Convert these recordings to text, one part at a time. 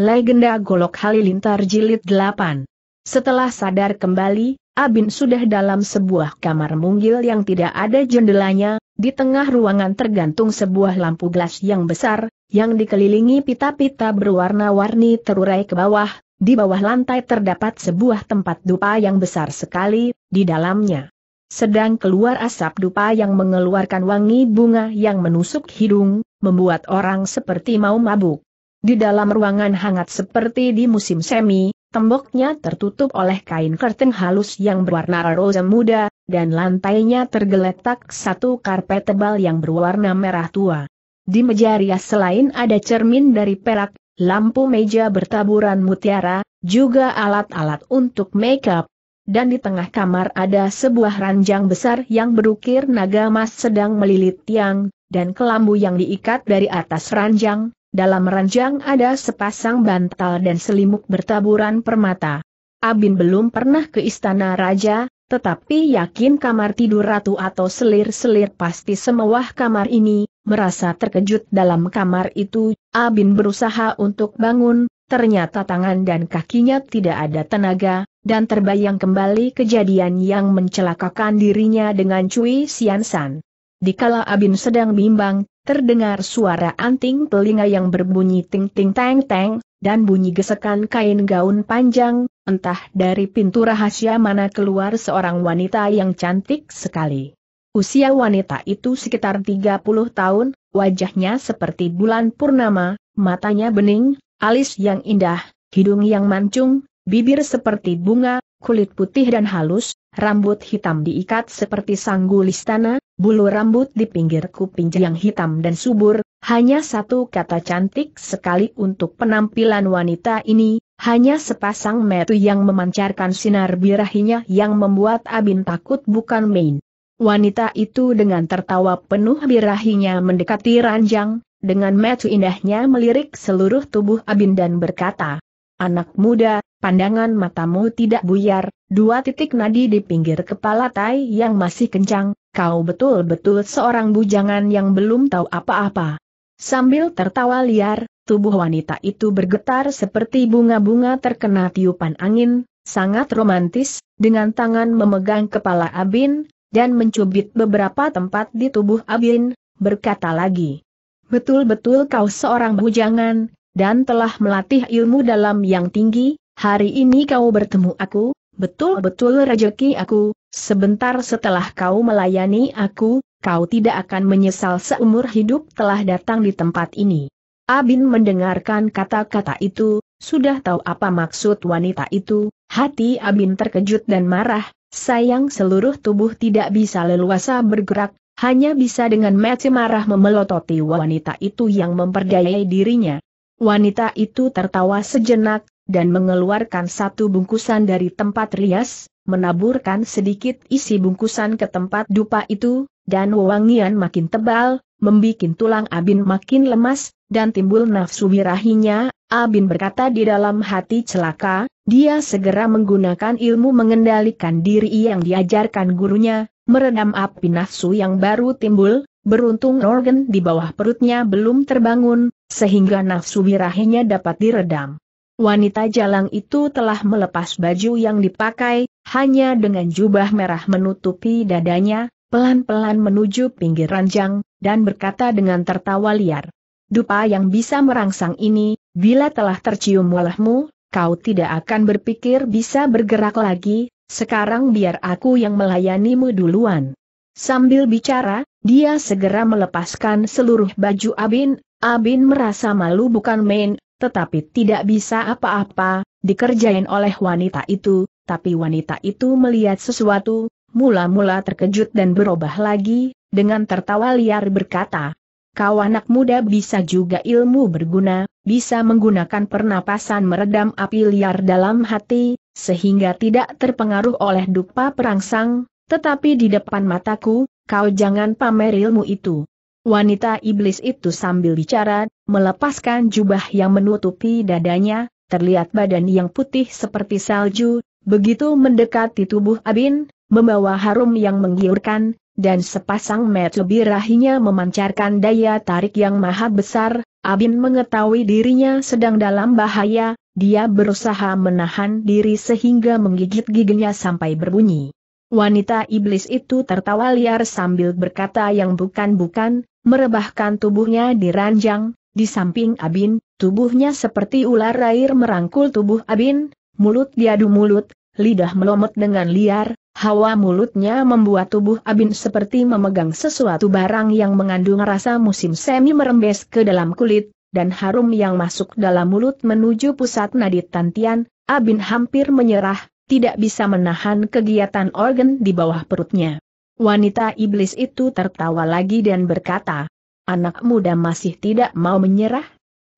Legenda Golok Halilintar Jilid 8 Setelah sadar kembali, Abin sudah dalam sebuah kamar mungil yang tidak ada jendelanya, di tengah ruangan tergantung sebuah lampu gelas yang besar, yang dikelilingi pita-pita berwarna-warni terurai ke bawah, di bawah lantai terdapat sebuah tempat dupa yang besar sekali, di dalamnya. Sedang keluar asap dupa yang mengeluarkan wangi bunga yang menusuk hidung, membuat orang seperti mau mabuk. Di dalam ruangan hangat seperti di musim semi, temboknya tertutup oleh kain kerten halus yang berwarna rosa muda, dan lantainya tergeletak satu karpet tebal yang berwarna merah tua. Di meja rias selain ada cermin dari perak, lampu meja bertaburan mutiara, juga alat-alat untuk makeup, Dan di tengah kamar ada sebuah ranjang besar yang berukir naga emas sedang melilit tiang, dan kelambu yang diikat dari atas ranjang, dalam ranjang ada sepasang bantal dan selimut bertaburan permata. Abin belum pernah ke istana raja, tetapi yakin kamar tidur ratu atau selir-selir pasti semewah kamar ini, merasa terkejut dalam kamar itu, Abin berusaha untuk bangun, ternyata tangan dan kakinya tidak ada tenaga, dan terbayang kembali kejadian yang mencelakakan dirinya dengan Cui Siansan. Dikala Abin sedang bimbang, terdengar suara anting telinga yang berbunyi ting-ting teng-teng, dan bunyi gesekan kain gaun panjang, entah dari pintu rahasia mana keluar seorang wanita yang cantik sekali. Usia wanita itu sekitar 30 tahun, wajahnya seperti bulan purnama, matanya bening, alis yang indah, hidung yang mancung, bibir seperti bunga, kulit putih dan halus, rambut hitam diikat seperti sanggul istana, bulu rambut di pinggir kuping yang hitam dan subur, hanya satu kata cantik sekali untuk penampilan wanita ini, hanya sepasang metu yang memancarkan sinar birahinya yang membuat Abin takut bukan main. Wanita itu dengan tertawa penuh birahinya mendekati ranjang, dengan metu indahnya melirik seluruh tubuh Abin dan berkata, Anak muda, pandangan matamu tidak buyar, dua titik nadi di pinggir kepala Tai yang masih kencang, kau betul-betul seorang bujangan yang belum tahu apa-apa. Sambil tertawa liar, tubuh wanita itu bergetar seperti bunga-bunga terkena tiupan angin, sangat romantis, dengan tangan memegang kepala Abin, dan mencubit beberapa tempat di tubuh Abin, berkata lagi. Betul-betul kau seorang bujangan, dan telah melatih ilmu dalam yang tinggi, hari ini kau bertemu aku, betul-betul rejeki aku, Sebentar setelah kau melayani aku, kau tidak akan menyesal seumur hidup telah datang di tempat ini. Abin mendengarkan kata-kata itu, sudah tahu apa maksud wanita itu, hati Abin terkejut dan marah, sayang seluruh tubuh tidak bisa leluasa bergerak, hanya bisa dengan mati marah memelototi wanita itu yang memperdayai dirinya. Wanita itu tertawa sejenak, dan mengeluarkan satu bungkusan dari tempat rias, menaburkan sedikit isi bungkusan ke tempat dupa itu, dan wangian makin tebal, membuat tulang Abin makin lemas, dan timbul nafsu birahinya, Abin berkata di dalam hati celaka, dia segera menggunakan ilmu mengendalikan diri yang diajarkan gurunya, meredam api nafsu yang baru timbul, beruntung organ di bawah perutnya belum terbangun, sehingga nafsu birahinya dapat diredam. Wanita jalang itu telah melepas baju yang dipakai, hanya dengan jubah merah menutupi dadanya, pelan-pelan menuju pinggir ranjang, dan berkata dengan tertawa liar. Dupa yang bisa merangsang ini, bila telah tercium walahmu, kau tidak akan berpikir bisa bergerak lagi, sekarang biar aku yang melayanimu duluan. Sambil bicara, dia segera melepaskan seluruh baju Abin, Abin merasa malu bukan main, tetapi tidak bisa apa-apa, dikerjain oleh wanita itu, tapi wanita itu melihat sesuatu, mula-mula terkejut dan berubah lagi, dengan tertawa liar berkata, Kau anak muda bisa juga ilmu berguna, bisa menggunakan pernapasan meredam api liar dalam hati, sehingga tidak terpengaruh oleh dupa perangsang, tetapi di depan mataku, kau jangan pamer ilmu itu. Wanita iblis itu sambil bicara, melepaskan jubah yang menutupi dadanya, terlihat badan yang putih seperti salju, begitu mendekati tubuh Abin, membawa harum yang menggiurkan, dan sepasang mata birahinya memancarkan daya tarik yang maha besar, Abin mengetahui dirinya sedang dalam bahaya, dia berusaha menahan diri sehingga menggigit giginya sampai berbunyi. Wanita iblis itu tertawa liar sambil berkata yang bukan-bukan, merebahkan tubuhnya di ranjang, di samping Abin, tubuhnya seperti ular air merangkul tubuh Abin, mulut diadu mulut, lidah melomot dengan liar, hawa mulutnya membuat tubuh Abin seperti memegang sesuatu barang yang mengandung rasa musim semi merembes ke dalam kulit, dan harum yang masuk dalam mulut menuju pusat nadi tantian, Abin hampir menyerah, tidak bisa menahan kegiatan organ di bawah perutnya. Wanita iblis itu tertawa lagi dan berkata, Anak muda masih tidak mau menyerah?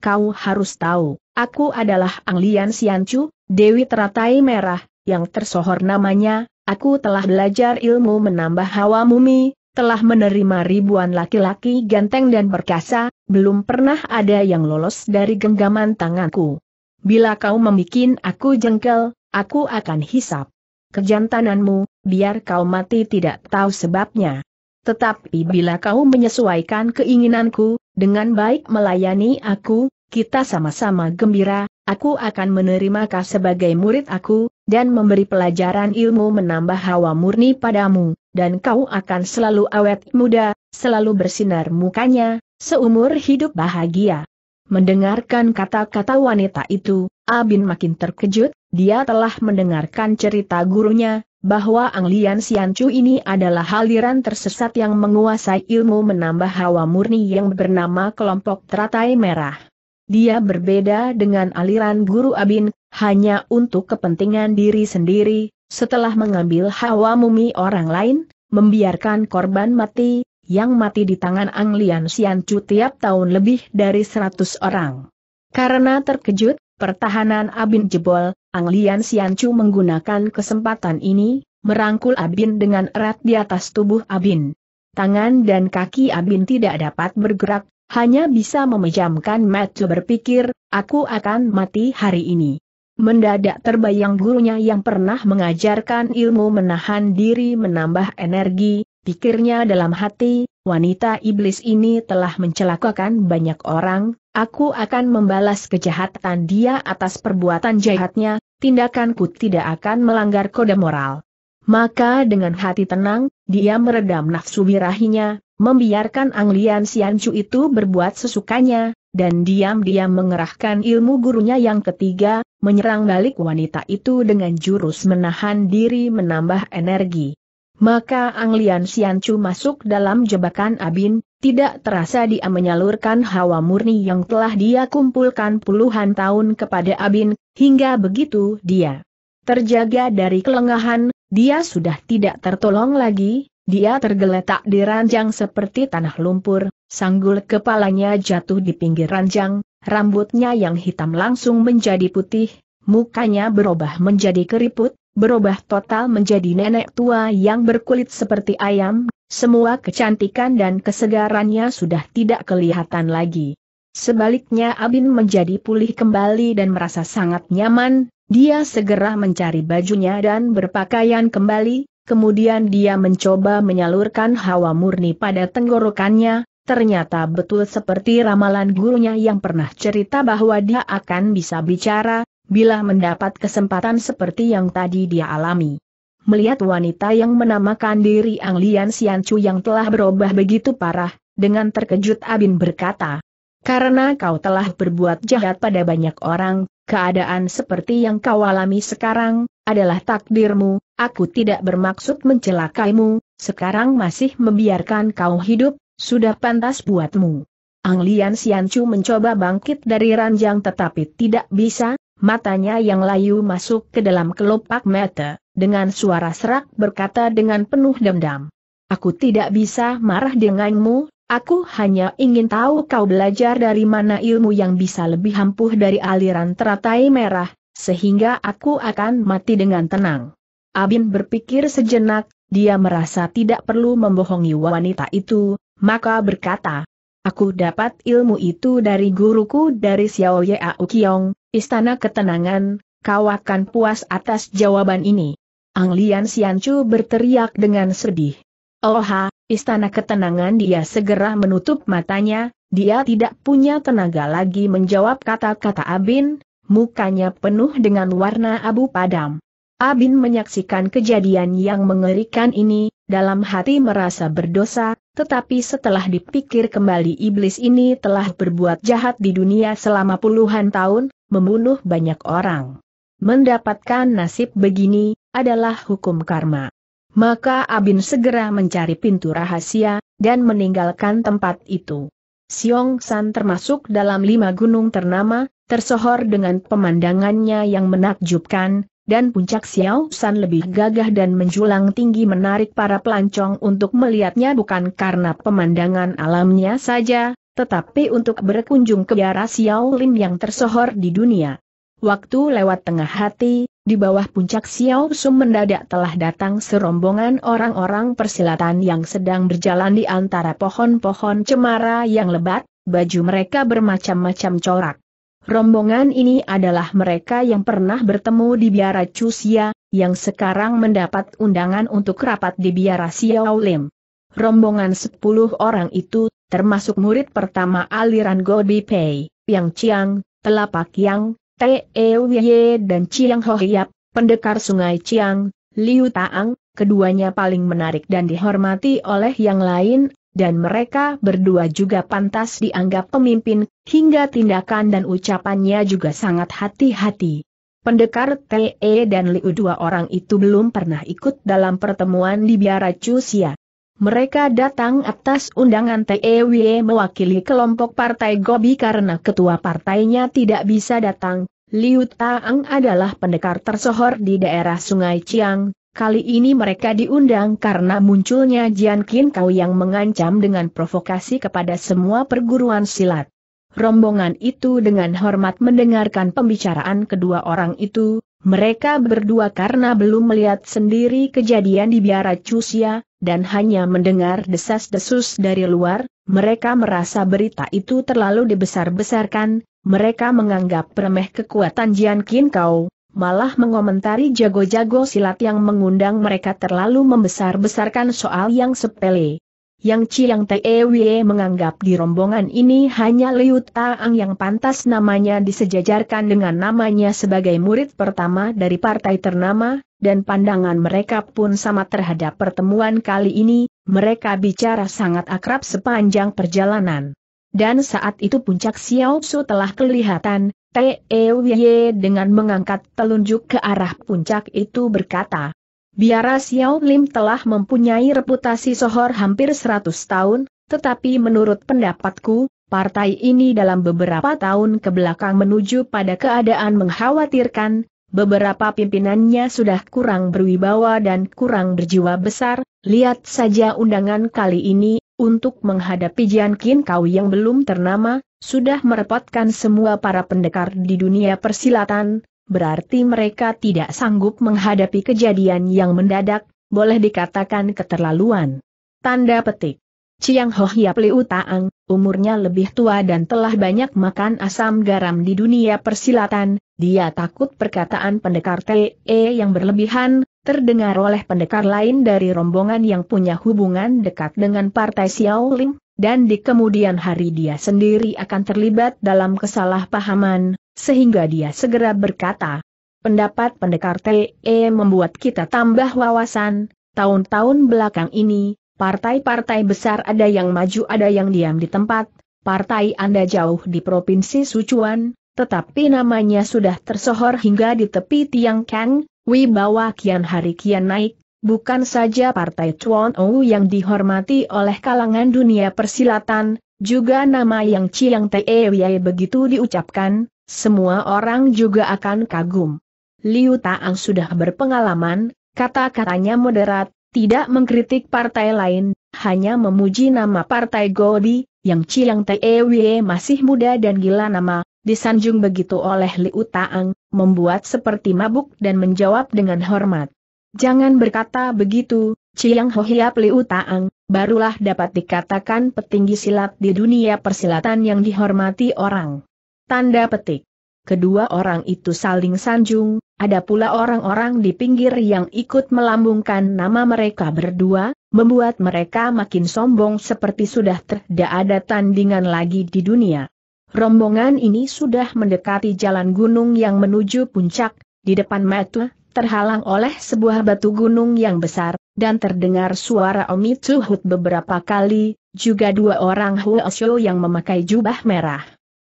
Kau harus tahu, aku adalah Anglian Siancu, Dewi Teratai Merah, yang tersohor namanya, aku telah belajar ilmu menambah hawa mumi, telah menerima ribuan laki-laki ganteng dan perkasa, belum pernah ada yang lolos dari genggaman tanganku. Bila kau membuat aku jengkel, Aku akan hisap. Kejantananmu, biar kau mati tidak tahu sebabnya. Tetapi bila kau menyesuaikan keinginanku, dengan baik melayani aku, kita sama-sama gembira, aku akan menerima kau sebagai murid aku, dan memberi pelajaran ilmu menambah hawa murni padamu, dan kau akan selalu awet muda, selalu bersinar mukanya, seumur hidup bahagia. Mendengarkan kata-kata wanita itu, Abin makin terkejut, dia telah mendengarkan cerita gurunya, bahwa Anglian Siancu ini adalah haliran tersesat yang menguasai ilmu menambah hawa murni yang bernama kelompok teratai merah. Dia berbeda dengan aliran guru Abin, hanya untuk kepentingan diri sendiri, setelah mengambil hawa mumi orang lain, membiarkan korban mati, yang mati di tangan Anglian Siancu tiap tahun lebih dari 100 orang. Karena terkejut, pertahanan Abin jebol, Anglian Siancu menggunakan kesempatan ini, merangkul Abin dengan erat di atas tubuh Abin. Tangan dan kaki Abin tidak dapat bergerak, hanya bisa memejamkan mata berpikir, aku akan mati hari ini. Mendadak terbayang gurunya yang pernah mengajarkan ilmu menahan diri menambah energi, Pikirnya dalam hati, wanita iblis ini telah mencelakakan banyak orang, aku akan membalas kejahatan dia atas perbuatan jahatnya, tindakanku tidak akan melanggar kode moral. Maka dengan hati tenang, dia meredam nafsu birahinya, membiarkan Anglian Siancu itu berbuat sesukanya, dan diam-diam mengerahkan ilmu gurunya yang ketiga, menyerang balik wanita itu dengan jurus menahan diri menambah energi. Maka Ang Lian Chu masuk dalam jebakan Abin, tidak terasa dia menyalurkan hawa murni yang telah dia kumpulkan puluhan tahun kepada Abin, hingga begitu dia terjaga dari kelengahan, dia sudah tidak tertolong lagi, dia tergeletak di ranjang seperti tanah lumpur, sanggul kepalanya jatuh di pinggir ranjang, rambutnya yang hitam langsung menjadi putih, mukanya berubah menjadi keriput, berubah total menjadi nenek tua yang berkulit seperti ayam, semua kecantikan dan kesegarannya sudah tidak kelihatan lagi. Sebaliknya Abin menjadi pulih kembali dan merasa sangat nyaman, dia segera mencari bajunya dan berpakaian kembali, kemudian dia mencoba menyalurkan hawa murni pada tenggorokannya, ternyata betul seperti ramalan gurunya yang pernah cerita bahwa dia akan bisa bicara, bila mendapat kesempatan seperti yang tadi dia alami. Melihat wanita yang menamakan diri Ang Lian yang telah berubah begitu parah, dengan terkejut Abin berkata, karena kau telah berbuat jahat pada banyak orang, keadaan seperti yang kau alami sekarang, adalah takdirmu, aku tidak bermaksud mencelakaimu, sekarang masih membiarkan kau hidup, sudah pantas buatmu. Ang Lian mencoba bangkit dari ranjang tetapi tidak bisa, matanya yang layu masuk ke dalam kelopak mata, dengan suara serak berkata dengan penuh dendam. Aku tidak bisa marah denganmu, aku hanya ingin tahu kau belajar dari mana ilmu yang bisa lebih ampuh dari aliran teratai merah, sehingga aku akan mati dengan tenang. Abin berpikir sejenak, dia merasa tidak perlu membohongi wanita itu, maka berkata, Aku dapat ilmu itu dari guruku dari Xiao Ye Qiong, Istana Ketenangan, kau akan puas atas jawaban ini. Anglian Siancu berteriak dengan sedih. Oha, Istana Ketenangan dia segera menutup matanya, dia tidak punya tenaga lagi menjawab kata-kata Abin, mukanya penuh dengan warna abu padam. Abin menyaksikan kejadian yang mengerikan ini, dalam hati merasa berdosa, tetapi setelah dipikir kembali iblis ini telah berbuat jahat di dunia selama puluhan tahun, membunuh banyak orang. Mendapatkan nasib begini, adalah hukum karma. Maka Abin segera mencari pintu rahasia, dan meninggalkan tempat itu. Siong San termasuk dalam lima gunung ternama, tersohor dengan pemandangannya yang menakjubkan, dan puncak Xiao San lebih gagah dan menjulang tinggi menarik para pelancong untuk melihatnya bukan karena pemandangan alamnya saja, tetapi untuk berkunjung ke biara Lin yang tersohor di dunia. Waktu lewat tengah hati, di bawah puncak Xiao Sum mendadak telah datang serombongan orang-orang persilatan yang sedang berjalan di antara pohon-pohon cemara yang lebat, baju mereka bermacam-macam corak. Rombongan ini adalah mereka yang pernah bertemu di biara Cusia, yang sekarang mendapat undangan untuk rapat di biara Xiao Lim. Rombongan sepuluh orang itu termasuk murid pertama aliran Gobi Pei, Yang Chiang, Telapak Yang, Te Ye dan Chiang Ho Hiap, pendekar sungai Chiang, Liu Taang, keduanya paling menarik dan dihormati oleh yang lain, dan mereka berdua juga pantas dianggap pemimpin, hingga tindakan dan ucapannya juga sangat hati-hati. Pendekar Te e dan Liu dua orang itu belum pernah ikut dalam pertemuan di Biara Chusia. Mereka datang atas undangan TEW mewakili kelompok partai Gobi karena ketua partainya tidak bisa datang. Liu Taang adalah pendekar tersohor di daerah Sungai Chiang. Kali ini mereka diundang karena munculnya Jian Qin Kau yang mengancam dengan provokasi kepada semua perguruan silat. Rombongan itu dengan hormat mendengarkan pembicaraan kedua orang itu, mereka berdua karena belum melihat sendiri kejadian di biara Cusia, dan hanya mendengar desas-desus dari luar, mereka merasa berita itu terlalu dibesar-besarkan, mereka menganggap remeh kekuatan Jian Kin Kau, malah mengomentari jago-jago silat yang mengundang mereka terlalu membesar-besarkan soal yang sepele. Yang Chiang Teewie menganggap di rombongan ini hanya Liu Taang yang pantas namanya disejajarkan dengan namanya sebagai murid pertama dari partai ternama, dan pandangan mereka pun sama terhadap pertemuan kali ini, mereka bicara sangat akrab sepanjang perjalanan. Dan saat itu puncak Xiao Su telah kelihatan, Teewie dengan mengangkat telunjuk ke arah puncak itu berkata, Biara Xiao Lim telah mempunyai reputasi sohor hampir 100 tahun, tetapi menurut pendapatku, partai ini dalam beberapa tahun kebelakang menuju pada keadaan mengkhawatirkan, beberapa pimpinannya sudah kurang berwibawa dan kurang berjiwa besar, lihat saja undangan kali ini, untuk menghadapi Jian Qin Kau yang belum ternama, sudah merepotkan semua para pendekar di dunia persilatan, berarti mereka tidak sanggup menghadapi kejadian yang mendadak, boleh dikatakan keterlaluan. Tanda petik. Chiang Ho Hiap Liu Taang, umurnya lebih tua dan telah banyak makan asam garam di dunia persilatan, dia takut perkataan pendekar TE yang berlebihan, terdengar oleh pendekar lain dari rombongan yang punya hubungan dekat dengan Partai Xiao Xiaoling, dan di kemudian hari dia sendiri akan terlibat dalam kesalahpahaman, sehingga dia segera berkata, pendapat pendekar TE membuat kita tambah wawasan, tahun-tahun belakang ini, partai-partai besar ada yang maju ada yang diam di tempat, partai Anda jauh di Provinsi Sucuan, tetapi namanya sudah tersohor hingga di tepi Tiang Kang, wibawa kian hari kian naik, bukan saja partai Chuan Ou yang dihormati oleh kalangan dunia persilatan, juga nama yang Chiang Teiwei begitu diucapkan, semua orang juga akan kagum. Liu Taang sudah berpengalaman, kata-katanya moderat, tidak mengkritik partai lain, hanya memuji nama partai Godi, yang Chiang Teiwei masih muda dan gila nama, disanjung begitu oleh Liu Taang, membuat seperti mabuk dan menjawab dengan hormat. Jangan berkata begitu, Chiang Hohiap Liu Taang, barulah dapat dikatakan petinggi silat di dunia persilatan yang dihormati orang. Tanda petik. Kedua orang itu saling sanjung, ada pula orang-orang di pinggir yang ikut melambungkan nama mereka berdua, membuat mereka makin sombong seperti sudah tidak ada tandingan lagi di dunia. Rombongan ini sudah mendekati jalan gunung yang menuju puncak, di depan mata terhalang oleh sebuah batu gunung yang besar, dan terdengar suara Omi Tsuhut beberapa kali, juga dua orang Huosho yang memakai jubah merah.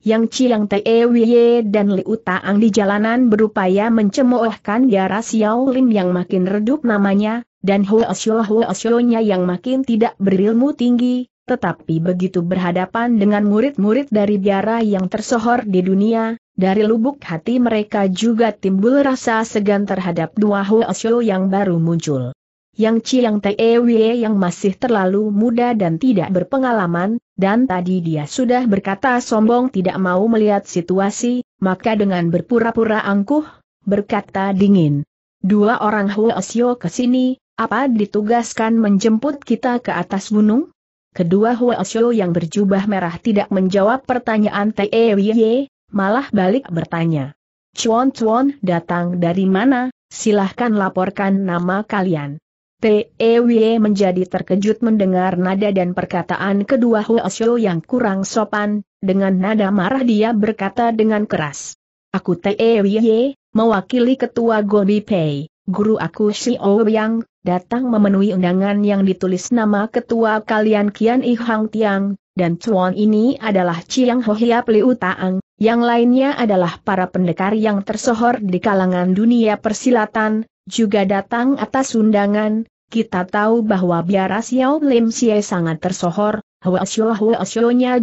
Yang Chiang Teewiye dan Liu Taang di jalanan berupaya mencemoohkan Yara Xiao Lim yang makin redup namanya, dan huo huo huosho nya yang makin tidak berilmu tinggi, tetapi begitu berhadapan dengan murid-murid dari biara yang tersohor di dunia, dari lubuk hati mereka juga timbul rasa segan terhadap dua Hoesyo yang baru muncul. Yang Chiang Teewie yang masih terlalu muda dan tidak berpengalaman, dan tadi dia sudah berkata sombong tidak mau melihat situasi, maka dengan berpura-pura angkuh, berkata dingin. Dua orang huo ke sini, apa ditugaskan menjemput kita ke atas gunung? Kedua Huasyo yang berjubah merah tidak menjawab pertanyaan Teewie, malah balik bertanya. Cuan-cuan datang dari mana, silahkan laporkan nama kalian. T.E.W. menjadi terkejut mendengar nada dan perkataan kedua Huo yang kurang sopan, dengan nada marah dia berkata dengan keras. Aku T.E.W. mewakili ketua Gobi Pei, guru aku Xiao Yang, datang memenuhi undangan yang ditulis nama ketua kalian Kian Ihang Tiang, dan Chuan ini adalah Chiang Ho Hiap Liu Taang, yang lainnya adalah para pendekar yang tersohor di kalangan dunia persilatan, juga datang atas undangan, kita tahu bahwa biara Xiao Lim Xie sangat tersohor, Hua Xiao-Hua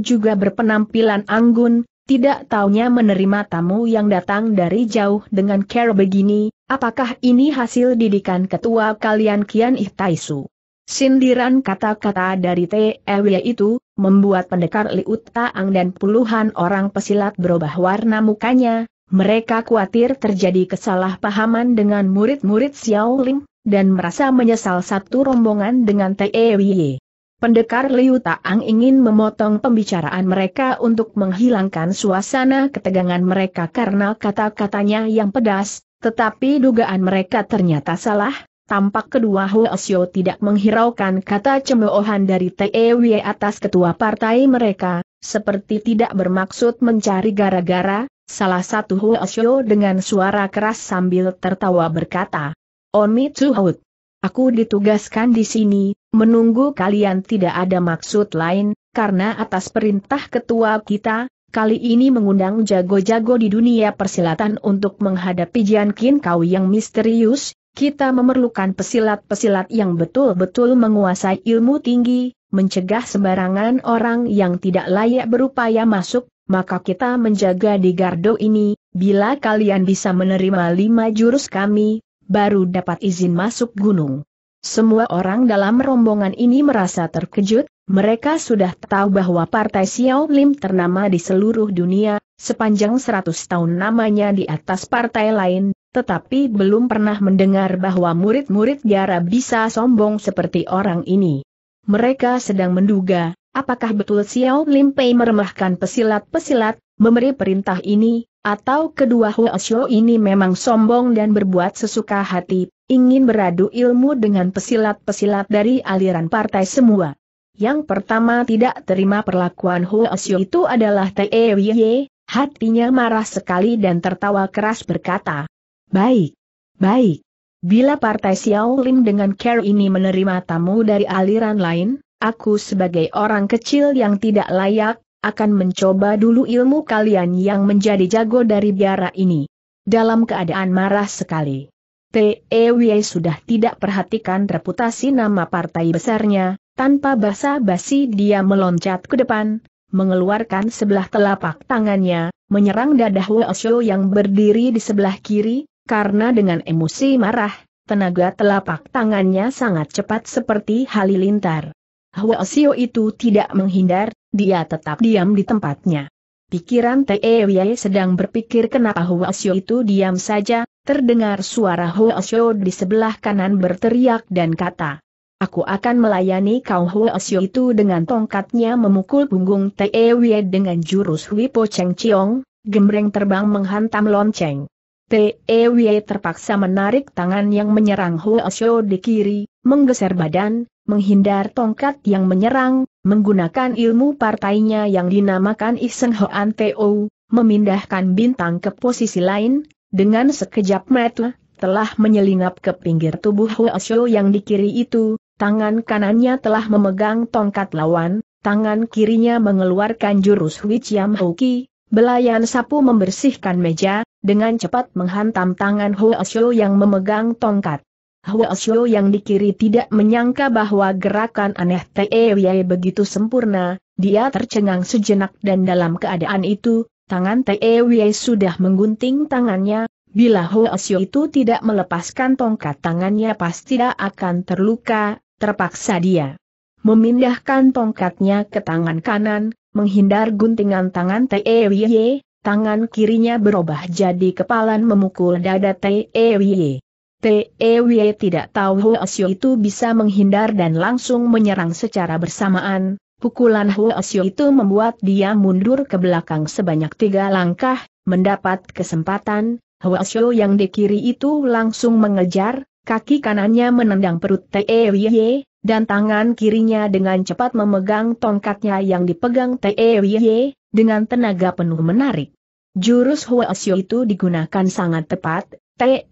juga berpenampilan anggun, tidak taunya menerima tamu yang datang dari jauh dengan care begini, apakah ini hasil didikan ketua kalian Kian Ihtaisu? Sindiran kata-kata dari T.E.W. itu, membuat pendekar Liu Taang dan puluhan orang pesilat berubah warna mukanya, mereka khawatir terjadi kesalahpahaman dengan murid-murid Xiao Ling, dan merasa menyesal satu rombongan dengan TEWY. Pendekar Liu Taang ingin memotong pembicaraan mereka untuk menghilangkan suasana ketegangan mereka karena kata-katanya yang pedas, tetapi dugaan mereka ternyata salah, Tampak kedua Huo Xiu tidak menghiraukan kata cemoohan dari TEW atas ketua partai mereka, seperti tidak bermaksud mencari gara-gara, salah satu Huo Xiu dengan suara keras sambil tertawa berkata, Oni Tsuhout, aku ditugaskan di sini, menunggu kalian tidak ada maksud lain, karena atas perintah ketua kita, kali ini mengundang jago-jago di dunia persilatan untuk menghadapi Jian Qin Kau yang misterius, kita memerlukan pesilat-pesilat yang betul-betul menguasai ilmu tinggi, mencegah sembarangan orang yang tidak layak berupaya masuk, maka kita menjaga di gardo ini, bila kalian bisa menerima lima jurus kami, baru dapat izin masuk gunung. Semua orang dalam rombongan ini merasa terkejut, mereka sudah tahu bahwa partai Xiao Lim ternama di seluruh dunia, sepanjang 100 tahun namanya di atas partai lain, tetapi belum pernah mendengar bahwa murid-murid Yara bisa sombong seperti orang ini. Mereka sedang menduga, apakah betul Xiao Lim Pei meremahkan pesilat-pesilat, memberi perintah ini, atau kedua Xiao ini memang sombong dan berbuat sesuka hati, ingin beradu ilmu dengan pesilat-pesilat dari aliran partai semua. Yang pertama tidak terima perlakuan Xiao itu adalah Tei Ye, hatinya marah sekali dan tertawa keras berkata, Baik. Baik. Bila Partai Xiao Xiaolim dengan care ini menerima tamu dari aliran lain, aku sebagai orang kecil yang tidak layak, akan mencoba dulu ilmu kalian yang menjadi jago dari biara ini. Dalam keadaan marah sekali. TEW sudah tidak perhatikan reputasi nama partai besarnya, tanpa basa-basi dia meloncat ke depan, mengeluarkan sebelah telapak tangannya, menyerang dadah Weosho yang berdiri di sebelah kiri, karena dengan emosi marah, tenaga telapak tangannya sangat cepat seperti halilintar. Hua Sio itu tidak menghindar, dia tetap diam di tempatnya. Pikiran Tei sedang berpikir kenapa Hua Sio itu diam saja, terdengar suara Hua Sio di sebelah kanan berteriak dan kata, Aku akan melayani kau Hua Sio itu dengan tongkatnya memukul punggung Tei dengan jurus Wipo Cheng Chiong, gembreng terbang menghantam lonceng. P.E.W. terpaksa menarik tangan yang menyerang Hoesho di kiri, menggeser badan, menghindar tongkat yang menyerang, menggunakan ilmu partainya yang dinamakan Isen Hoan Teo, memindahkan bintang ke posisi lain, dengan sekejap mata, telah menyelinap ke pinggir tubuh Hoesho yang di kiri itu, tangan kanannya telah memegang tongkat lawan, tangan kirinya mengeluarkan jurus Wichiam Hoki, belayan sapu membersihkan meja, dengan cepat menghantam tangan Hua Xiu yang memegang tongkat. Hua Xiu yang di kiri tidak menyangka bahwa gerakan aneh Tae Wei begitu sempurna, dia tercengang sejenak dan dalam keadaan itu, tangan Tae Wei sudah menggunting tangannya, bila Hua Xiu itu tidak melepaskan tongkat tangannya pasti akan terluka, terpaksa dia memindahkan tongkatnya ke tangan kanan, menghindar guntingan tangan Tae Wei, Tangan kirinya berubah jadi kepalan memukul dada Teewie. Teewie tidak tahu Xiu itu bisa menghindar dan langsung menyerang secara bersamaan. Pukulan Xiu itu membuat dia mundur ke belakang sebanyak tiga langkah, mendapat kesempatan, Xiu yang di kiri itu langsung mengejar, kaki kanannya menendang perut Teewie, dan tangan kirinya dengan cepat memegang tongkatnya yang dipegang Teewie, dengan tenaga penuh menarik. Jurus Hua Huasyo itu digunakan sangat tepat, Wei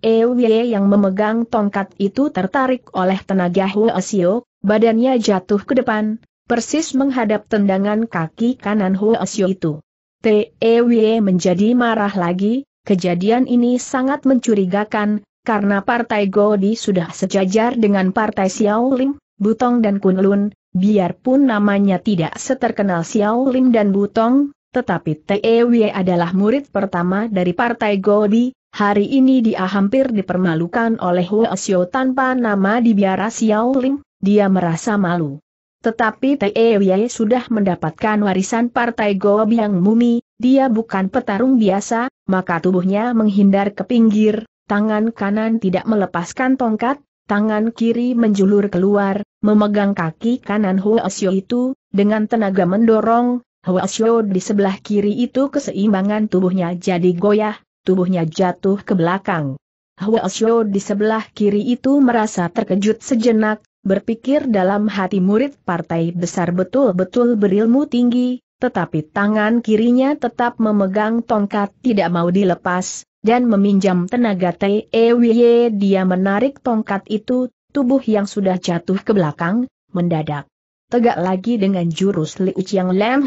yang memegang tongkat itu tertarik oleh tenaga Hua Huasyo, badannya jatuh ke depan, persis menghadap tendangan kaki kanan Hua Huasyo itu. Wei menjadi marah lagi, kejadian ini sangat mencurigakan, karena partai Godi sudah sejajar dengan partai Xiaoling, Butong dan Kunlun, Biarpun namanya tidak seterkenal Xiao Lim dan Butong, tetapi T.E.W. adalah murid pertama dari Partai Gobi. hari ini dia hampir dipermalukan oleh Huo Xiao tanpa nama di biara Xiao Lim, dia merasa malu. Tetapi T.E.W. sudah mendapatkan warisan Partai Gobi yang mumi, dia bukan petarung biasa, maka tubuhnya menghindar ke pinggir, tangan kanan tidak melepaskan tongkat, tangan kiri menjulur keluar, memegang kaki kanan Xiu itu, dengan tenaga mendorong, Xiu di sebelah kiri itu keseimbangan tubuhnya jadi goyah, tubuhnya jatuh ke belakang. Xiu di sebelah kiri itu merasa terkejut sejenak, berpikir dalam hati murid partai besar betul-betul berilmu tinggi, tetapi tangan kirinya tetap memegang tongkat tidak mau dilepas, dan meminjam tenaga T.E.W.Y. Dia menarik tongkat itu, tubuh yang sudah jatuh ke belakang, mendadak. Tegak lagi dengan jurus Liu Chiang Lam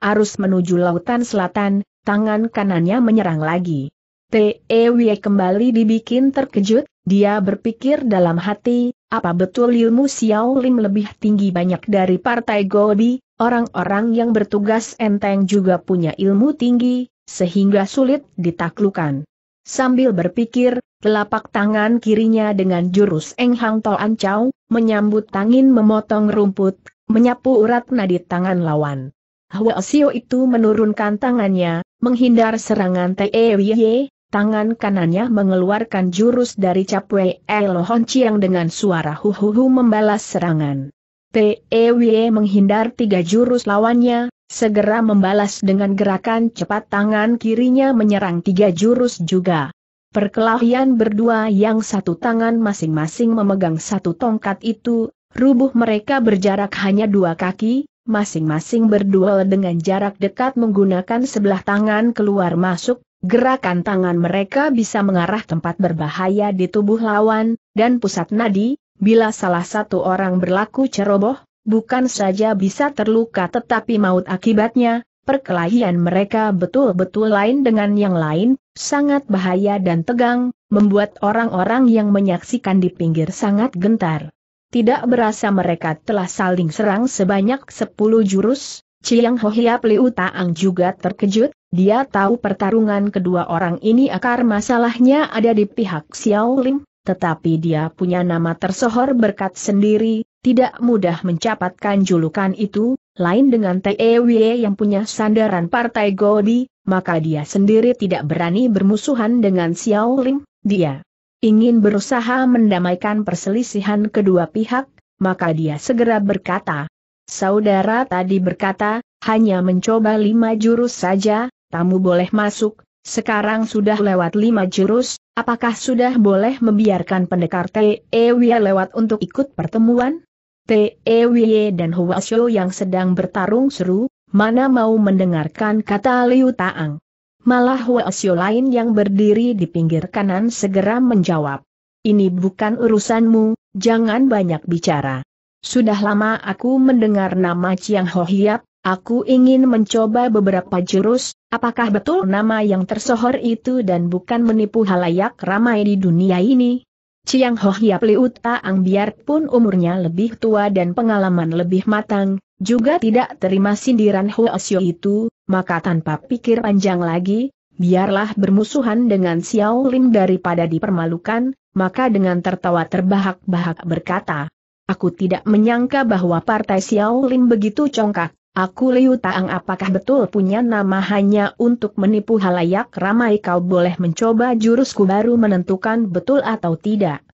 arus menuju lautan selatan, tangan kanannya menyerang lagi. T.E.W.Y. kembali dibikin terkejut, dia berpikir dalam hati, apa betul ilmu Xiao Lim lebih tinggi banyak dari partai Gobi, orang-orang yang bertugas enteng juga punya ilmu tinggi, sehingga sulit ditaklukan. Sambil berpikir, telapak tangan kirinya dengan jurus Eng Hang Tol Ancau, menyambut tangin memotong rumput, menyapu urat nadi tangan lawan. Hwa Sio itu menurunkan tangannya, menghindar serangan e Ye. tangan kanannya mengeluarkan jurus dari Capwe Elohon Chiang dengan suara hu hu hu membalas serangan. Tei e menghindar tiga jurus lawannya, segera membalas dengan gerakan cepat tangan kirinya menyerang tiga jurus juga. Perkelahian berdua yang satu tangan masing-masing memegang satu tongkat itu, rubuh mereka berjarak hanya dua kaki, masing-masing berduel dengan jarak dekat menggunakan sebelah tangan keluar masuk, gerakan tangan mereka bisa mengarah tempat berbahaya di tubuh lawan, dan pusat nadi, bila salah satu orang berlaku ceroboh, bukan saja bisa terluka tetapi maut akibatnya, perkelahian mereka betul-betul lain dengan yang lain, sangat bahaya dan tegang, membuat orang-orang yang menyaksikan di pinggir sangat gentar. Tidak berasa mereka telah saling serang sebanyak sepuluh jurus, Chiang Hohiap Liu Taang juga terkejut, dia tahu pertarungan kedua orang ini akar masalahnya ada di pihak Xiao Lim, tetapi dia punya nama tersohor berkat sendiri, tidak mudah mencapatkan julukan itu, lain dengan TEW yang punya sandaran partai Godi, maka dia sendiri tidak berani bermusuhan dengan Xiao Ling, dia ingin berusaha mendamaikan perselisihan kedua pihak, maka dia segera berkata, Saudara tadi berkata, hanya mencoba lima jurus saja, tamu boleh masuk, sekarang sudah lewat lima jurus, apakah sudah boleh membiarkan pendekar TEW lewat untuk ikut pertemuan? Tewie dan Huasyo yang sedang bertarung seru, mana mau mendengarkan kata Liu Taang. Malah Huasyo lain yang berdiri di pinggir kanan segera menjawab. Ini bukan urusanmu, jangan banyak bicara. Sudah lama aku mendengar nama Chiang Ho Hiap, aku ingin mencoba beberapa jurus, apakah betul nama yang tersohor itu dan bukan menipu halayak ramai di dunia ini? Chiang Ho Hiap Liu Taang biarpun umurnya lebih tua dan pengalaman lebih matang, juga tidak terima sindiran Ho Sio itu, maka tanpa pikir panjang lagi, biarlah bermusuhan dengan Xiao Lim daripada dipermalukan, maka dengan tertawa terbahak-bahak berkata, Aku tidak menyangka bahwa partai Xiao Lim begitu congkak, Aku Liu Taang apakah betul punya nama hanya untuk menipu halayak ramai kau boleh mencoba jurusku baru menentukan betul atau tidak.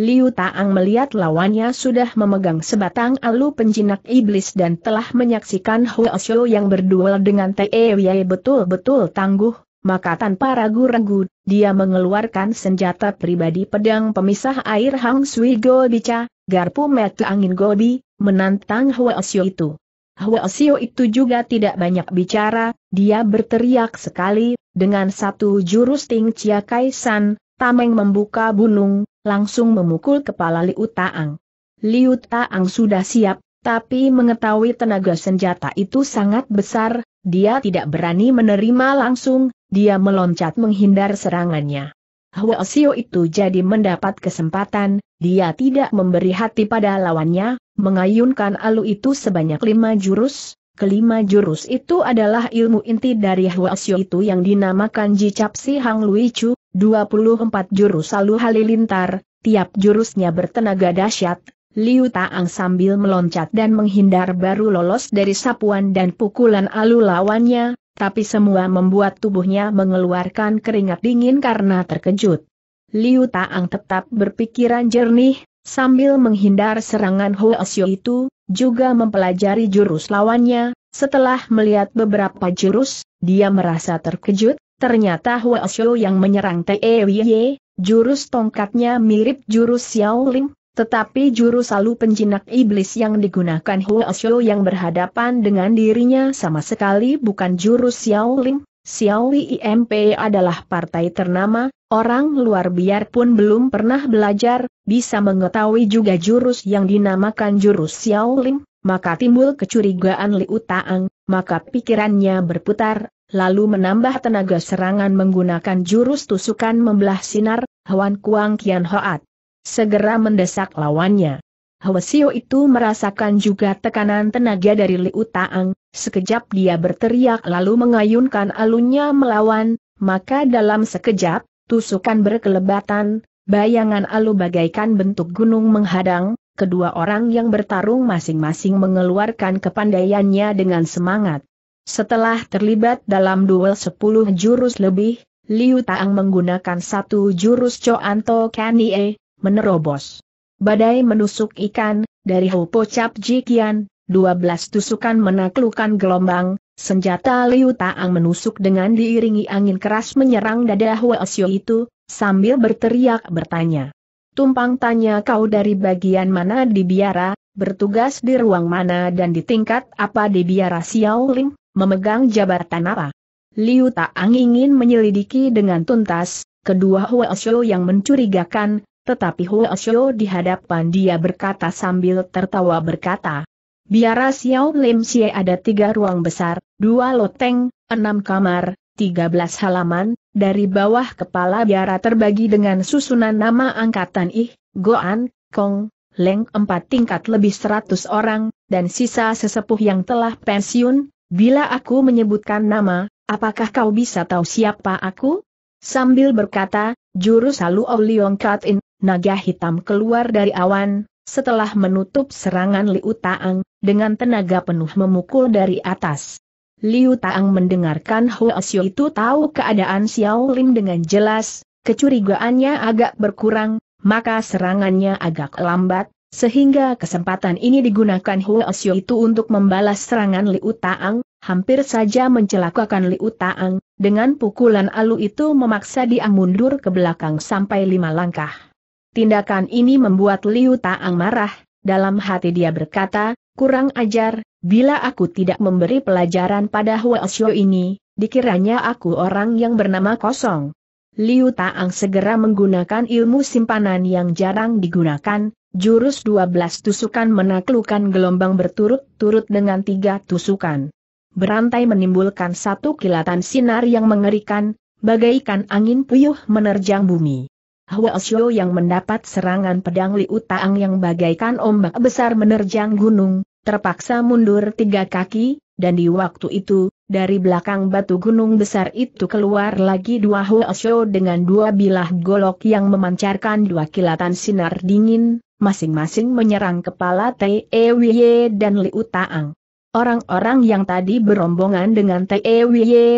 Liu Taang melihat lawannya sudah memegang sebatang alu penjinak iblis dan telah menyaksikan Hua Xiu yang berduel dengan Te Wei betul-betul tangguh, maka tanpa ragu-ragu, dia mengeluarkan senjata pribadi pedang pemisah air Hang Sui Go Bica, garpu mata angin Gobi, menantang Hua Xiu itu. Hua Sio itu juga tidak banyak bicara, dia berteriak sekali, dengan satu jurus Ting Chia San, Tameng membuka bunung, langsung memukul kepala Liu Taang. Liu Taang sudah siap, tapi mengetahui tenaga senjata itu sangat besar, dia tidak berani menerima langsung, dia meloncat menghindar serangannya. Hwa Sio itu jadi mendapat kesempatan, dia tidak memberi hati pada lawannya, mengayunkan alu itu sebanyak lima jurus, kelima jurus itu adalah ilmu inti dari Hwa Sio itu yang dinamakan Jicap Si Hang Lui Chu, 24 jurus alu halilintar, tiap jurusnya bertenaga dahsyat, Liu Taang sambil meloncat dan menghindar baru lolos dari sapuan dan pukulan alu lawannya, tapi semua membuat tubuhnya mengeluarkan keringat dingin karena terkejut. Liu Taang tetap berpikiran jernih, sambil menghindar serangan Hoesyo itu, juga mempelajari jurus lawannya, setelah melihat beberapa jurus, dia merasa terkejut, ternyata Hoesyo yang menyerang Teiye, jurus tongkatnya mirip jurus Xiao Ling, tetapi jurus salu penjinak iblis yang digunakan Huo Xiao yang berhadapan dengan dirinya sama sekali bukan jurus Xiao Lim. Xiao IMP adalah partai ternama, orang luar biarpun belum pernah belajar, bisa mengetahui juga jurus yang dinamakan jurus Xiao Lim, maka timbul kecurigaan Liu Taang, maka pikirannya berputar, lalu menambah tenaga serangan menggunakan jurus tusukan membelah sinar, Huan Kuang Kian Hoat segera mendesak lawannya. Hwasio itu merasakan juga tekanan tenaga dari Liu Taang, sekejap dia berteriak lalu mengayunkan alunnya melawan, maka dalam sekejap, tusukan berkelebatan, bayangan alu bagaikan bentuk gunung menghadang, kedua orang yang bertarung masing-masing mengeluarkan kepandaiannya dengan semangat. Setelah terlibat dalam duel 10 jurus lebih, Liu Taang menggunakan satu jurus Coanto Kanie, menerobos. Badai menusuk ikan, dari Hopo Cap Jikian, 12 tusukan menaklukkan gelombang, senjata Liu Taang menusuk dengan diiringi angin keras menyerang dada Huasio itu, sambil berteriak bertanya. Tumpang tanya kau dari bagian mana di biara, bertugas di ruang mana dan di tingkat apa di biara Xiao Ling, memegang jabatan apa. Liu Taang ingin menyelidiki dengan tuntas, kedua Huasio yang mencurigakan, tetapi Hua Xiao di hadapan dia berkata sambil tertawa berkata, Biara Xiao Lim Xie ada tiga ruang besar, dua loteng, enam kamar, tiga belas halaman, dari bawah kepala biara terbagi dengan susunan nama angkatan Ih, Goan, Kong, Leng empat tingkat lebih seratus orang, dan sisa sesepuh yang telah pensiun, bila aku menyebutkan nama, apakah kau bisa tahu siapa aku? Sambil berkata, jurus Salu Oliong Kat In, naga hitam keluar dari awan, setelah menutup serangan Liu Taang, dengan tenaga penuh memukul dari atas. Liu Taang mendengarkan Hua Xiu itu tahu keadaan Xiao Lim dengan jelas, kecurigaannya agak berkurang, maka serangannya agak lambat, sehingga kesempatan ini digunakan Hua Xiu itu untuk membalas serangan Liu Taang, hampir saja mencelakakan Liu Taang, dengan pukulan alu itu memaksa dia mundur ke belakang sampai lima langkah. Tindakan ini membuat Liu Taang marah, dalam hati dia berkata, kurang ajar, bila aku tidak memberi pelajaran pada Hua Xiu ini, dikiranya aku orang yang bernama kosong. Liu Taang segera menggunakan ilmu simpanan yang jarang digunakan, jurus 12 tusukan menaklukkan gelombang berturut-turut dengan tiga tusukan. Berantai menimbulkan satu kilatan sinar yang mengerikan, bagaikan angin puyuh menerjang bumi. Hua Xiao yang mendapat serangan pedang Liu Taang yang bagaikan ombak besar menerjang gunung, terpaksa mundur tiga kaki, dan di waktu itu, dari belakang batu gunung besar itu keluar lagi dua Hua Xiao dengan dua bilah golok yang memancarkan dua kilatan sinar dingin, masing-masing menyerang kepala Tai Wye dan Liu Taang. Orang-orang yang tadi berombongan dengan Tai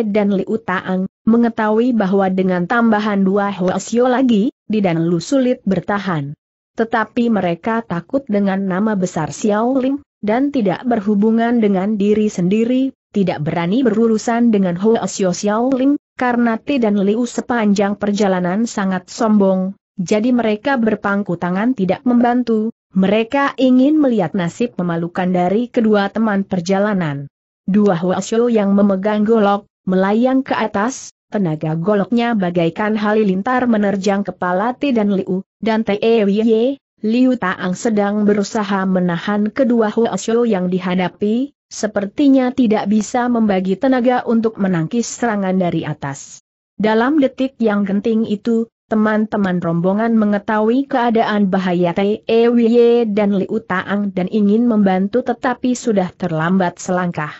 dan Liu Taang, mengetahui bahwa dengan tambahan dua Huo Xiao lagi, di dan lu sulit bertahan. Tetapi mereka takut dengan nama besar Xiao Lim, dan tidak berhubungan dengan diri sendiri, tidak berani berurusan dengan Ho Xiao Xiao Lim, karena T dan Liu sepanjang perjalanan sangat sombong, jadi mereka berpangku tangan tidak membantu, mereka ingin melihat nasib memalukan dari kedua teman perjalanan. Dua Xiao yang memegang golok, melayang ke atas, Tenaga goloknya bagaikan halilintar menerjang kepala Ti dan Liu, dan Teiye, Liu Taang sedang berusaha menahan kedua Xiu yang dihadapi, sepertinya tidak bisa membagi tenaga untuk menangkis serangan dari atas. Dalam detik yang genting itu, teman-teman rombongan mengetahui keadaan bahaya Teiye dan Liu Taang dan ingin membantu tetapi sudah terlambat selangkah.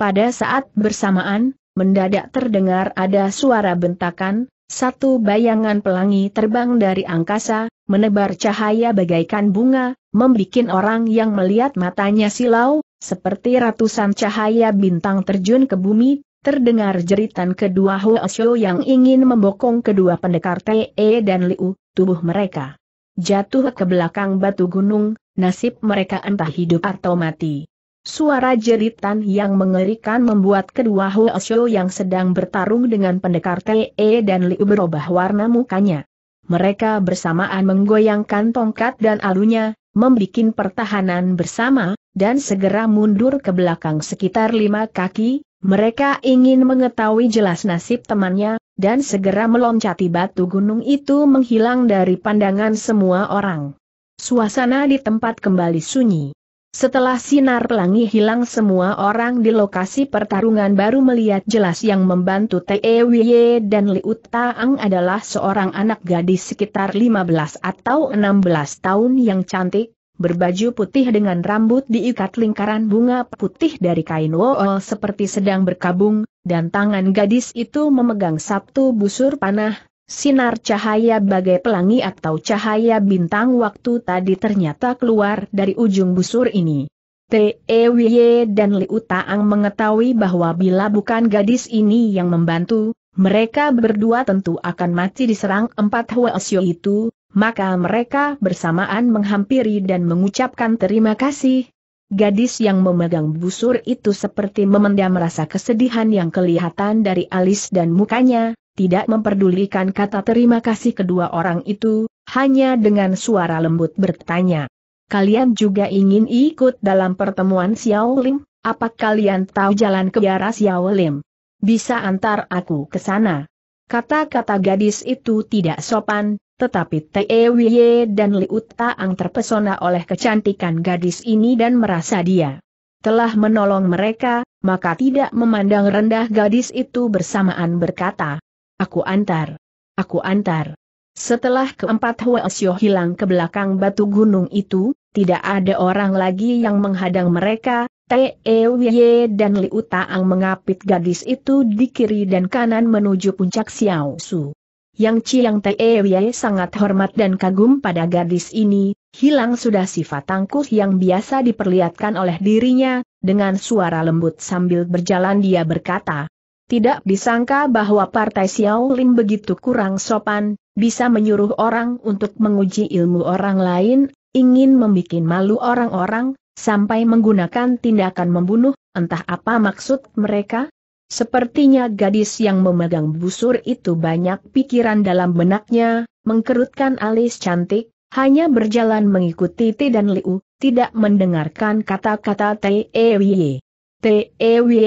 Pada saat bersamaan, mendadak terdengar ada suara bentakan, satu bayangan pelangi terbang dari angkasa, menebar cahaya bagaikan bunga, membikin orang yang melihat matanya silau, seperti ratusan cahaya bintang terjun ke bumi, terdengar jeritan kedua Xiu yang ingin membokong kedua pendekar Te dan Liu, tubuh mereka. Jatuh ke belakang batu gunung, nasib mereka entah hidup atau mati. Suara jeritan yang mengerikan membuat kedua Hoesho yang sedang bertarung dengan pendekar T.E. dan Liu berubah warna mukanya. Mereka bersamaan menggoyangkan tongkat dan alunya, membuat pertahanan bersama, dan segera mundur ke belakang sekitar lima kaki, mereka ingin mengetahui jelas nasib temannya, dan segera meloncati batu gunung itu menghilang dari pandangan semua orang. Suasana di tempat kembali sunyi. Setelah sinar pelangi hilang semua orang di lokasi pertarungan baru melihat jelas yang membantu T.E.W.Y. dan Li Utaang adalah seorang anak gadis sekitar 15 atau 16 tahun yang cantik, berbaju putih dengan rambut diikat lingkaran bunga putih dari kain wool seperti sedang berkabung, dan tangan gadis itu memegang sabtu busur panah, Sinar cahaya bagai pelangi atau cahaya bintang waktu tadi ternyata keluar dari ujung busur ini. Tewye dan Liu Taang mengetahui bahwa bila bukan gadis ini yang membantu, mereka berdua tentu akan mati diserang empat Huasyo itu, maka mereka bersamaan menghampiri dan mengucapkan terima kasih. Gadis yang memegang busur itu seperti memendam rasa kesedihan yang kelihatan dari alis dan mukanya, tidak memperdulikan kata terima kasih kedua orang itu, hanya dengan suara lembut bertanya. Kalian juga ingin ikut dalam pertemuan Xiao Lim? Apa kalian tahu jalan ke arah Xiao Lim? Bisa antar aku ke sana. Kata-kata gadis itu tidak sopan, tetapi Teewiye dan Liu Taang terpesona oleh kecantikan gadis ini dan merasa dia telah menolong mereka, maka tidak memandang rendah gadis itu bersamaan berkata, Aku antar. Aku antar. Setelah keempat Hwasyo hilang ke belakang batu gunung itu, tidak ada orang lagi yang menghadang mereka, Teewie dan Liu Taang mengapit gadis itu di kiri dan kanan menuju puncak Xiao Su. Yang Ciang Teewie sangat hormat dan kagum pada gadis ini, hilang sudah sifat tangkuh yang biasa diperlihatkan oleh dirinya, dengan suara lembut sambil berjalan dia berkata, tidak disangka bahwa Partai Xiao Lim begitu kurang sopan, bisa menyuruh orang untuk menguji ilmu orang lain, ingin membuat malu orang-orang, sampai menggunakan tindakan membunuh, entah apa maksud mereka? Sepertinya gadis yang memegang busur itu banyak pikiran dalam benaknya, mengkerutkan alis cantik, hanya berjalan mengikuti Ti dan Liu, tidak mendengarkan kata-kata T.E.W.Y. Tewe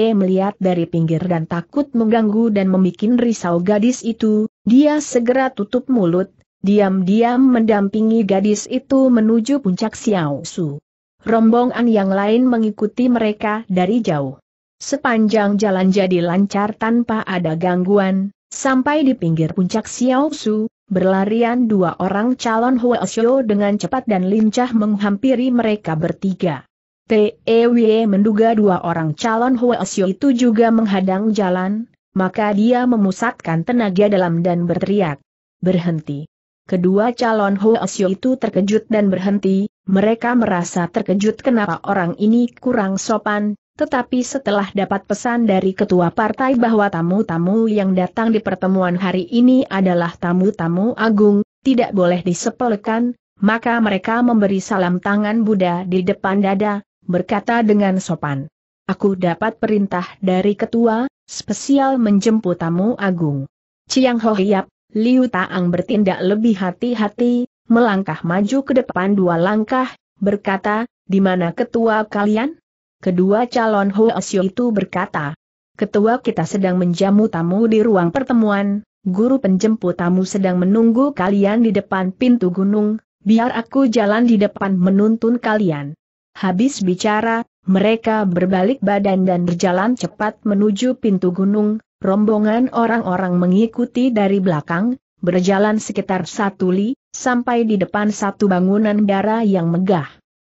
e melihat dari pinggir dan takut mengganggu dan membuat risau gadis itu, dia segera tutup mulut, diam-diam mendampingi gadis itu menuju puncak Xiao Su. Rombongan yang lain mengikuti mereka dari jauh. Sepanjang jalan jadi lancar tanpa ada gangguan, sampai di pinggir puncak Xiao Su, berlarian dua orang calon Xiao dengan cepat dan lincah menghampiri mereka bertiga. Tewi e menduga dua orang calon Huasio itu juga menghadang jalan, maka dia memusatkan tenaga dalam dan berteriak. Berhenti. Kedua calon Huasio itu terkejut dan berhenti, mereka merasa terkejut kenapa orang ini kurang sopan, tetapi setelah dapat pesan dari ketua partai bahwa tamu-tamu yang datang di pertemuan hari ini adalah tamu-tamu agung, tidak boleh disepelekan, maka mereka memberi salam tangan Buddha di depan dada, berkata dengan sopan. Aku dapat perintah dari ketua, spesial menjemput tamu agung. Ciang Ho Hiap, Liu Taang bertindak lebih hati-hati, melangkah maju ke depan dua langkah, berkata, di mana ketua kalian? Kedua calon Ho Asio itu berkata, ketua kita sedang menjamu tamu di ruang pertemuan, guru penjemput tamu sedang menunggu kalian di depan pintu gunung, biar aku jalan di depan menuntun kalian. Habis bicara, mereka berbalik badan dan berjalan cepat menuju pintu gunung, rombongan orang-orang mengikuti dari belakang, berjalan sekitar satu li, sampai di depan satu bangunan darah yang megah.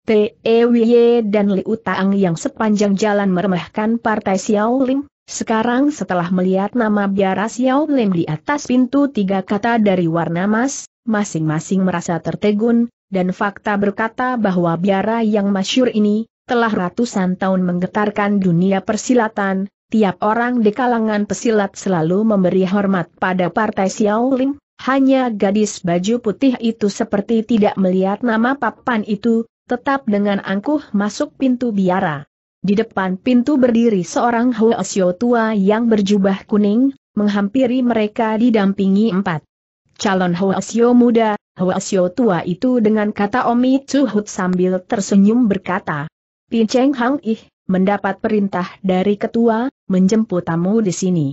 T.E.W.Y. E dan Li Utang yang sepanjang jalan meremehkan partai Xiao Lim, sekarang setelah melihat nama biara Xiao Lim di atas pintu tiga kata dari warna emas, masing-masing merasa tertegun, dan fakta berkata bahwa biara yang masyur ini, telah ratusan tahun menggetarkan dunia persilatan, tiap orang di kalangan pesilat selalu memberi hormat pada partai Xiaoling, hanya gadis baju putih itu seperti tidak melihat nama papan itu, tetap dengan angkuh masuk pintu biara. Di depan pintu berdiri seorang Xiao tua yang berjubah kuning, menghampiri mereka didampingi empat Calon hua Hoasio muda, hua Hoasio tua itu dengan kata Omi Cuhut sambil tersenyum berkata. Pin Cheng Hang Ih, mendapat perintah dari ketua, menjemput tamu di sini.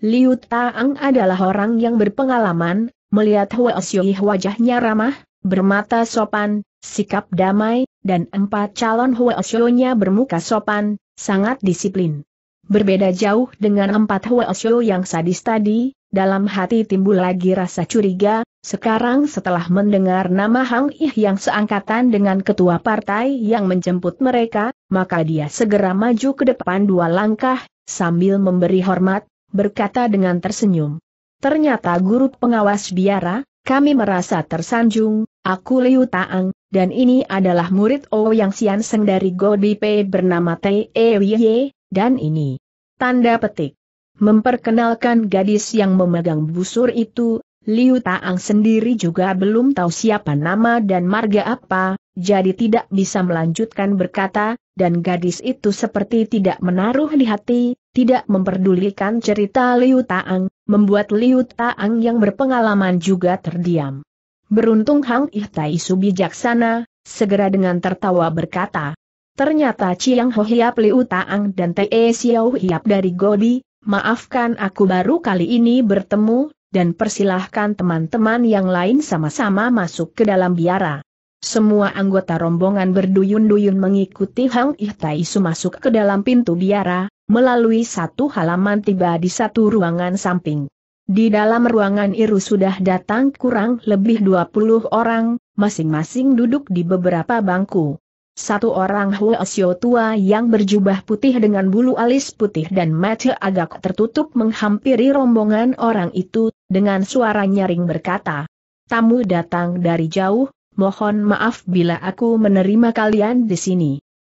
Liu Ang adalah orang yang berpengalaman, melihat hua Ih wajahnya ramah, bermata sopan, sikap damai, dan empat calon hua nya bermuka sopan, sangat disiplin. Berbeda jauh dengan empat Huosho yang sadis tadi, dalam hati timbul lagi rasa curiga, sekarang setelah mendengar nama Hang Ih yang seangkatan dengan ketua partai yang menjemput mereka, maka dia segera maju ke depan dua langkah, sambil memberi hormat, berkata dengan tersenyum. Ternyata guru pengawas biara, kami merasa tersanjung, aku Liu Taang, dan ini adalah murid O Yang Sian Seng dari Godipe bernama Tei T.E.W.Y., dan ini, tanda petik, memperkenalkan gadis yang memegang busur itu, Liu Taang sendiri juga belum tahu siapa nama dan marga apa, jadi tidak bisa melanjutkan berkata, dan gadis itu seperti tidak menaruh di hati, tidak memperdulikan cerita Liu Taang, membuat Liu Taang yang berpengalaman juga terdiam. Beruntung Hang Ihtai Subijaksana, segera dengan tertawa berkata, Ternyata Chiang Ho Hiap Liu Taang dan Te Xiao Hiap dari Gobi, maafkan aku baru kali ini bertemu, dan persilahkan teman-teman yang lain sama-sama masuk ke dalam biara. Semua anggota rombongan berduyun-duyun mengikuti Hang Ih Su masuk ke dalam pintu biara, melalui satu halaman tiba di satu ruangan samping. Di dalam ruangan Iru sudah datang kurang lebih 20 orang, masing-masing duduk di beberapa bangku. Satu orang xiao tua yang berjubah putih dengan bulu alis putih dan mata agak tertutup menghampiri rombongan orang itu, dengan suara nyaring berkata, Tamu datang dari jauh, mohon maaf bila aku menerima kalian di sini.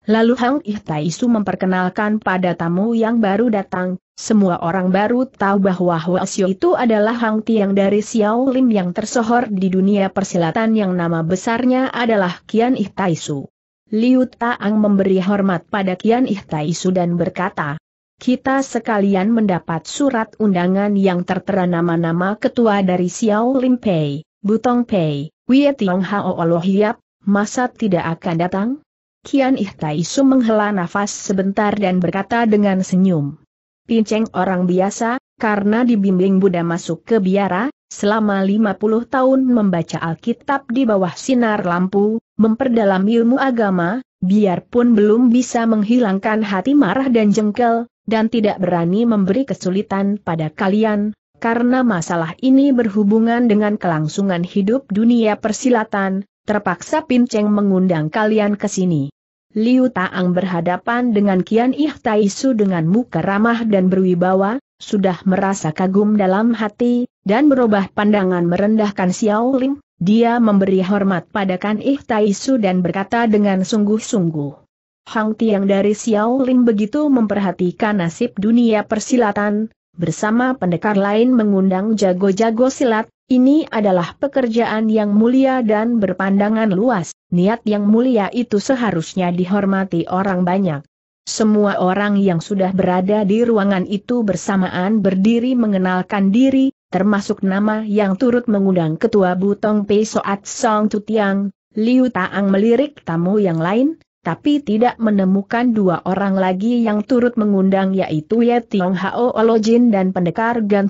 Lalu Hang Ih memperkenalkan pada tamu yang baru datang, semua orang baru tahu bahwa xiao itu adalah Hang Tiang dari Xiao Lim yang tersohor di dunia persilatan yang nama besarnya adalah Kian Ih Liu Taang memberi hormat pada Kian Ihtaisu dan berkata, kita sekalian mendapat surat undangan yang tertera nama-nama ketua dari Xiao Lim Pei, Butong Pei, Wei Tiong Hao Olo Yap, masa tidak akan datang? Kian Ihtaisu menghela nafas sebentar dan berkata dengan senyum. Pinceng orang biasa, karena dibimbing Buddha masuk ke biara, selama 50 tahun membaca Alkitab di bawah sinar lampu, memperdalam ilmu agama, biarpun belum bisa menghilangkan hati marah dan jengkel, dan tidak berani memberi kesulitan pada kalian, karena masalah ini berhubungan dengan kelangsungan hidup dunia persilatan, terpaksa Pinceng mengundang kalian ke sini. Liu Taang berhadapan dengan Kian Ihtaisu dengan muka ramah dan berwibawa, sudah merasa kagum dalam hati, dan berubah pandangan merendahkan Xiao Ling, dia memberi hormat pada Kan Ih Tai Su dan berkata dengan sungguh-sungguh. Hang Tiang dari Xiao Ling begitu memperhatikan nasib dunia persilatan, bersama pendekar lain mengundang jago-jago silat, ini adalah pekerjaan yang mulia dan berpandangan luas, niat yang mulia itu seharusnya dihormati orang banyak. Semua orang yang sudah berada di ruangan itu bersamaan berdiri mengenalkan diri, termasuk nama yang turut mengundang Ketua Butong Pei Soat Song Tutiang, Liu Taang melirik tamu yang lain, tapi tidak menemukan dua orang lagi yang turut mengundang yaitu Ye Tiong Hao Olojin dan pendekar Gan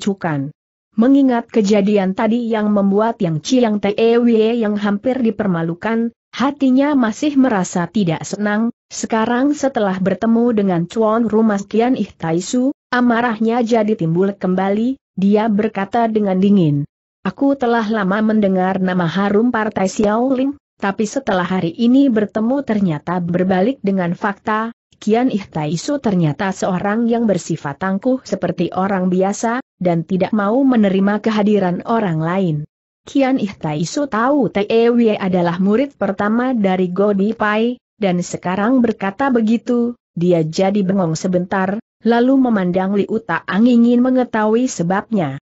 Mengingat kejadian tadi yang membuat Yang Chiang Tewe yang hampir dipermalukan, hatinya masih merasa tidak senang, sekarang setelah bertemu dengan Chuan Rumah Kian Ih Taisu, amarahnya jadi timbul kembali, dia berkata dengan dingin. Aku telah lama mendengar nama harum Partai Xiaoling, tapi setelah hari ini bertemu ternyata berbalik dengan fakta, Kian Ih Taisu ternyata seorang yang bersifat tangguh seperti orang biasa, dan tidak mau menerima kehadiran orang lain. Kian Ih Taisu tahu Ewe adalah murid pertama dari Godi Pai, dan sekarang berkata begitu, dia jadi bengong sebentar, lalu memandang Liuta Ang ingin mengetahui sebabnya.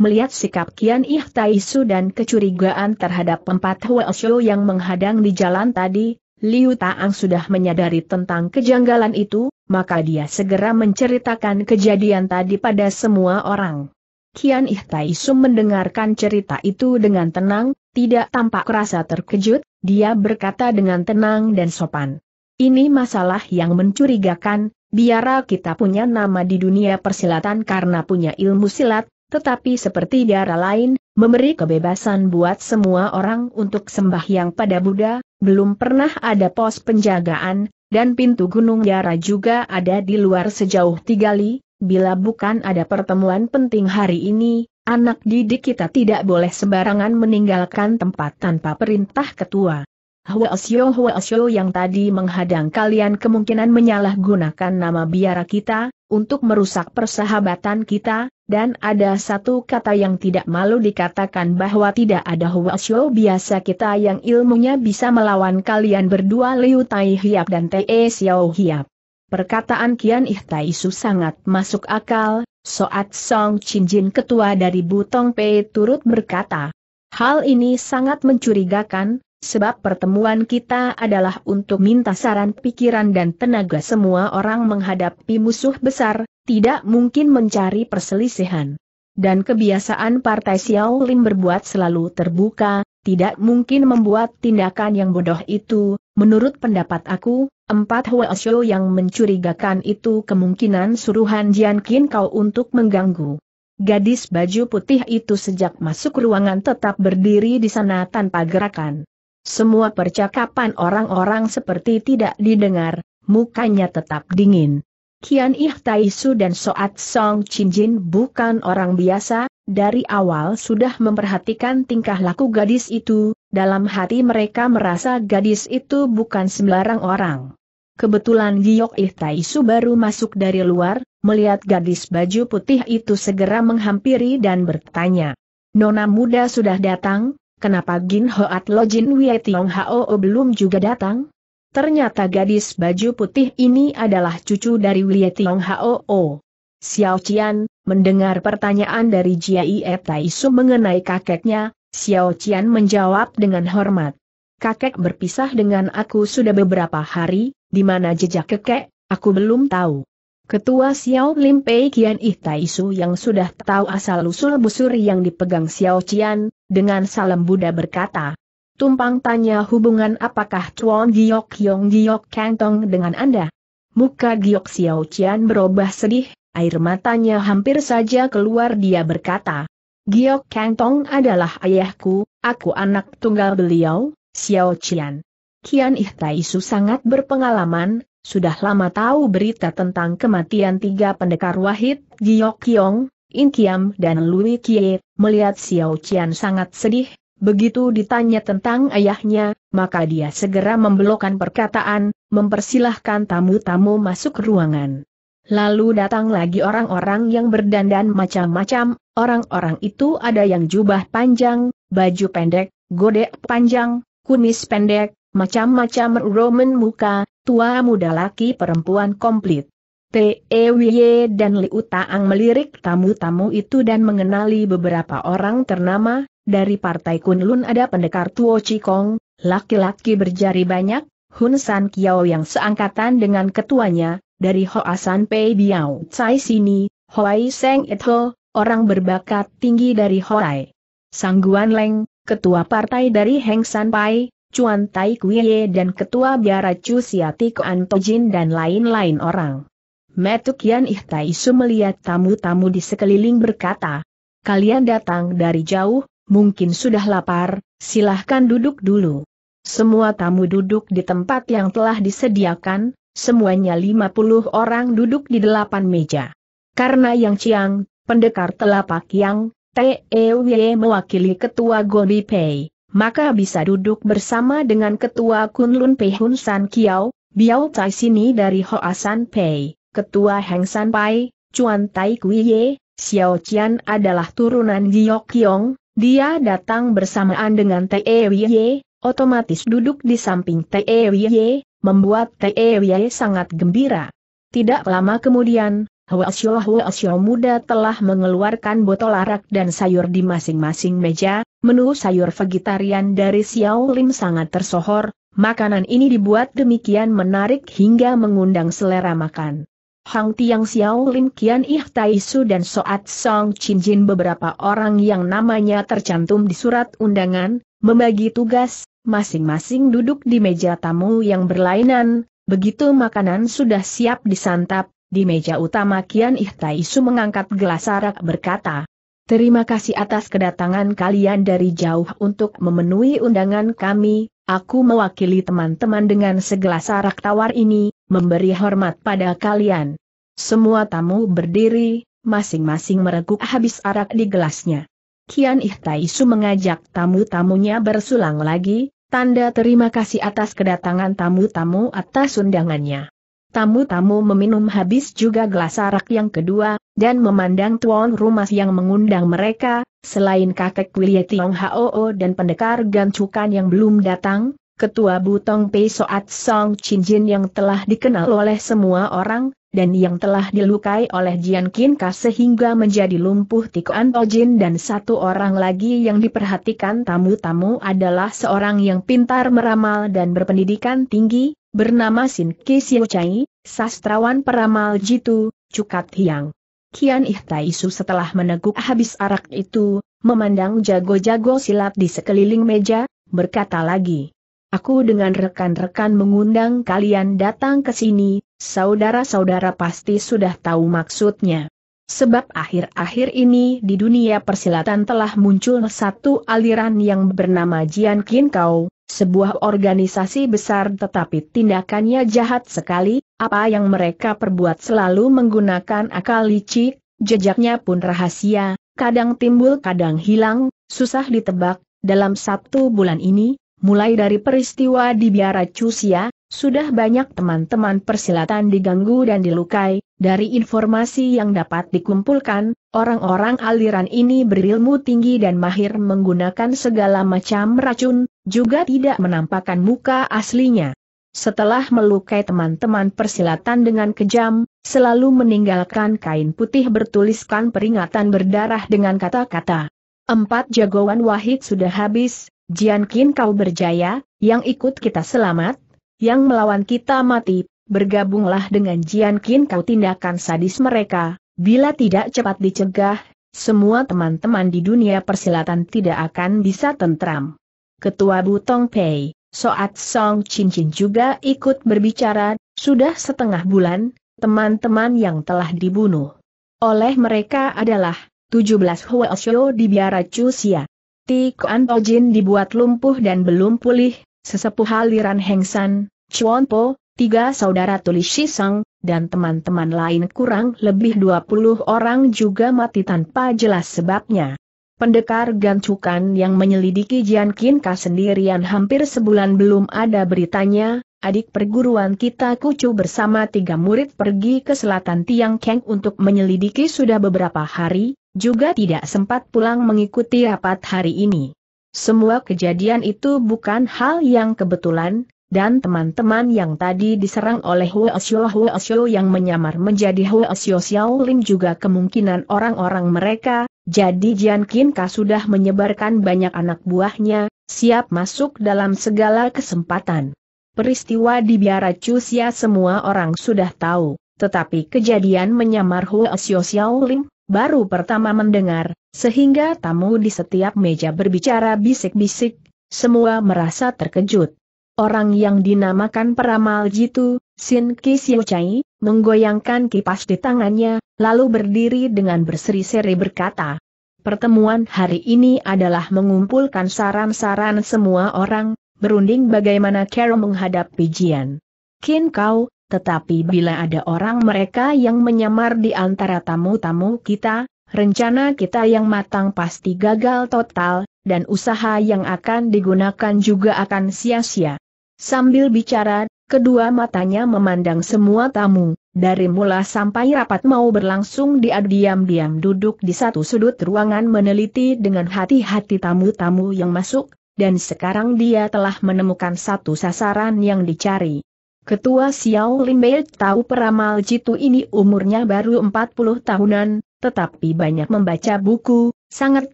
Melihat sikap Kian Ih Taisu dan kecurigaan terhadap empat Huasho yang menghadang di jalan tadi, Liu Taang sudah menyadari tentang kejanggalan itu, maka dia segera menceritakan kejadian tadi pada semua orang. Kian Ih Taisu mendengarkan cerita itu dengan tenang, tidak tampak rasa terkejut, dia berkata dengan tenang dan sopan. Ini masalah yang mencurigakan, biara kita punya nama di dunia persilatan karena punya ilmu silat, tetapi seperti biara lain, memberi kebebasan buat semua orang untuk sembahyang pada Buddha, belum pernah ada pos penjagaan, dan pintu gunung biara juga ada di luar sejauh tiga li, bila bukan ada pertemuan penting hari ini, Anak didik kita tidak boleh sembarangan meninggalkan tempat tanpa perintah ketua. Hua Huasyo Huasyo yang tadi menghadang kalian kemungkinan menyalahgunakan nama biara kita, untuk merusak persahabatan kita, dan ada satu kata yang tidak malu dikatakan bahwa tidak ada Hua Huasyo biasa kita yang ilmunya bisa melawan kalian berdua Liu Tai Hiap dan Te Xiao Hiap. Perkataan Kian Ihtaisu sangat masuk akal, Soat Song Chinjin ketua dari Butong Pei turut berkata, Hal ini sangat mencurigakan, sebab pertemuan kita adalah untuk minta saran pikiran dan tenaga semua orang menghadapi musuh besar, tidak mungkin mencari perselisihan. Dan kebiasaan Partai Xiao Lin berbuat selalu terbuka, tidak mungkin membuat tindakan yang bodoh itu, menurut pendapat aku, Empat Huasho yang mencurigakan itu kemungkinan suruhan Jian Qin kau untuk mengganggu. Gadis baju putih itu sejak masuk ruangan tetap berdiri di sana tanpa gerakan. Semua percakapan orang-orang seperti tidak didengar, mukanya tetap dingin. Kian Ih Taisu dan Soat Song Jin bukan orang biasa, dari awal sudah memperhatikan tingkah laku gadis itu, dalam hati mereka merasa gadis itu bukan sembarang orang. Kebetulan Giyok Ihtaisu baru masuk dari luar, melihat gadis baju putih itu segera menghampiri dan bertanya. Nona muda sudah datang, kenapa Gin Hoat Lo Jin Wei Tiong Hao belum juga datang? Ternyata gadis baju putih ini adalah cucu dari Wei Tiong Hao. Xiao Qian, mendengar pertanyaan dari Jiai Etaisu mengenai kakeknya, Xiao Qian menjawab dengan hormat. Kakek berpisah dengan aku sudah beberapa hari, di mana jejak kekek, aku belum tahu. Ketua Xiao Lim Pei Kian Ih Su yang sudah tahu asal-usul busur yang dipegang Xiao Qian, dengan salam Buddha berkata, Tumpang tanya hubungan apakah Chuan Giok Yong Giok Kantong dengan Anda? Muka Giok Xiao Qian berubah sedih, air matanya hampir saja keluar dia berkata, Giok Kantong adalah ayahku, aku anak tunggal beliau, Xiao Qian. Kian Ihtaisu sangat berpengalaman, sudah lama tahu berita tentang kematian tiga pendekar wahid, Giok Kiong, In Kiam dan Lui Kie, melihat Xiao Qian sangat sedih, begitu ditanya tentang ayahnya, maka dia segera membelokkan perkataan, mempersilahkan tamu-tamu masuk ruangan. Lalu datang lagi orang-orang yang berdandan macam-macam, orang-orang itu ada yang jubah panjang, baju pendek, godek panjang, kumis pendek, Macam-macam Roman muka, tua muda laki perempuan komplit. T.E.W.Y. dan Liu Taang melirik tamu-tamu itu dan mengenali beberapa orang ternama, dari partai Kunlun ada pendekar Tuo Chikong, laki-laki berjari banyak, Hun San Kiao yang seangkatan dengan ketuanya, dari Hoasan Pei Biao Tsai sini, Hoai Seng Etho, orang berbakat tinggi dari Hoai. Sangguan Leng, ketua partai dari Heng San Pai, Cuan Tai Kuiye dan Ketua Biara Chu Siati Kuan Tojin dan lain-lain orang. Metuk Yan Ihtaisu melihat tamu-tamu di sekeliling berkata, Kalian datang dari jauh, mungkin sudah lapar, silahkan duduk dulu. Semua tamu duduk di tempat yang telah disediakan, semuanya 50 orang duduk di delapan meja. Karena Yang Chiang, pendekar telapak Yang, TEW mewakili ketua Gobi Pei maka bisa duduk bersama dengan Ketua Kunlun Pei Hun San Kiao, Biao Tai Sini dari Hoa San Pei, Ketua Heng San Pai, Chuan Tai Kui Ye, Xiao Qian adalah turunan Jiok Kiong, dia datang bersamaan dengan Te e Ye, otomatis duduk di samping Te e Ye, membuat Te e Ye sangat gembira. Tidak lama kemudian, Hwasyoh Hwasyoh muda telah mengeluarkan botol arak dan sayur di masing-masing meja, menu sayur vegetarian dari Xiao Lim sangat tersohor, makanan ini dibuat demikian menarik hingga mengundang selera makan. Hang Tiang Xiao Lim Kian Ih Tai Su dan Soat Song Chin Jin beberapa orang yang namanya tercantum di surat undangan, membagi tugas, masing-masing duduk di meja tamu yang berlainan, begitu makanan sudah siap disantap, di meja utama Kian Ihtaisu mengangkat gelas arak berkata, Terima kasih atas kedatangan kalian dari jauh untuk memenuhi undangan kami, aku mewakili teman-teman dengan segelas arak tawar ini, memberi hormat pada kalian. Semua tamu berdiri, masing-masing mereguk habis arak di gelasnya. Kian Ihtaisu mengajak tamu-tamunya bersulang lagi, tanda terima kasih atas kedatangan tamu-tamu atas undangannya. Tamu-tamu meminum habis juga gelas arak yang kedua, dan memandang tuan rumah yang mengundang mereka, selain kakek William Tiong Hoo dan pendekar Gancukan yang belum datang, ketua Butong Pei Soat Song Chin Jin yang telah dikenal oleh semua orang, dan yang telah dilukai oleh Jian Kin Ka sehingga menjadi lumpuh Tikuan Tojin dan satu orang lagi yang diperhatikan tamu-tamu adalah seorang yang pintar meramal dan berpendidikan tinggi, Bernama Sin Siu Chai, sastrawan peramal jitu, cukat hiang. Kian Ihtaisu setelah meneguk habis arak itu, memandang jago-jago silat di sekeliling meja, berkata lagi. Aku dengan rekan-rekan mengundang kalian datang ke sini, saudara-saudara pasti sudah tahu maksudnya. Sebab akhir-akhir ini di dunia persilatan telah muncul satu aliran yang bernama Jian Qin Kau, sebuah organisasi besar tetapi tindakannya jahat sekali, apa yang mereka perbuat selalu menggunakan akal licik, jejaknya pun rahasia, kadang timbul kadang hilang, susah ditebak, dalam satu bulan ini, mulai dari peristiwa di Biara Cusia, sudah banyak teman-teman persilatan diganggu dan dilukai, dari informasi yang dapat dikumpulkan, orang-orang aliran ini berilmu tinggi dan mahir menggunakan segala macam racun, juga tidak menampakkan muka aslinya. Setelah melukai teman-teman persilatan dengan kejam, selalu meninggalkan kain putih bertuliskan peringatan berdarah dengan kata-kata. Empat jagoan wahid sudah habis, Jiankin kau berjaya, yang ikut kita selamat, yang melawan kita mati, bergabunglah dengan Jian Qin kau tindakan sadis mereka, bila tidak cepat dicegah, semua teman-teman di dunia persilatan tidak akan bisa tentram. Ketua Butong Pei, Soat Song Cincin juga ikut berbicara, sudah setengah bulan, teman-teman yang telah dibunuh. Oleh mereka adalah, 17 Huelshio di Biara Kuan Po Jin dibuat lumpuh dan belum pulih, sesepuh aliran San, Chuan Po, tiga saudara tulis Shisang, dan teman-teman lain kurang lebih 20 orang juga mati tanpa jelas sebabnya. Pendekar Gancukan yang menyelidiki Jian Kinka sendirian hampir sebulan belum ada beritanya, adik perguruan kita Kucu bersama tiga murid pergi ke selatan Tiang Keng untuk menyelidiki sudah beberapa hari, juga tidak sempat pulang mengikuti rapat hari ini. Semua kejadian itu bukan hal yang kebetulan, dan teman-teman yang tadi diserang oleh Hua Xiao Hua Xiao yang menyamar menjadi Hua Xiao Xiao Lim juga kemungkinan orang-orang mereka, jadi Jian Qinka sudah menyebarkan banyak anak buahnya, siap masuk dalam segala kesempatan. Peristiwa di Biara Cusia semua orang sudah tahu, tetapi kejadian menyamar Hua Xiao Xiao Lim baru pertama mendengar, sehingga tamu di setiap meja berbicara bisik-bisik, semua merasa terkejut orang yang dinamakan peramal jitu, Sin Siu Chai, menggoyangkan kipas di tangannya, lalu berdiri dengan berseri-seri berkata, Pertemuan hari ini adalah mengumpulkan saran-saran semua orang, berunding bagaimana cara menghadapi Jian. Kin kau, tetapi bila ada orang mereka yang menyamar di antara tamu-tamu kita, rencana kita yang matang pasti gagal total, dan usaha yang akan digunakan juga akan sia-sia. Sambil bicara, kedua matanya memandang semua tamu, dari mula sampai rapat mau berlangsung dia diam-diam duduk di satu sudut ruangan meneliti dengan hati-hati tamu-tamu yang masuk, dan sekarang dia telah menemukan satu sasaran yang dicari. Ketua Xiao Limbei tahu peramal jitu ini umurnya baru 40 tahunan, tetapi banyak membaca buku, sangat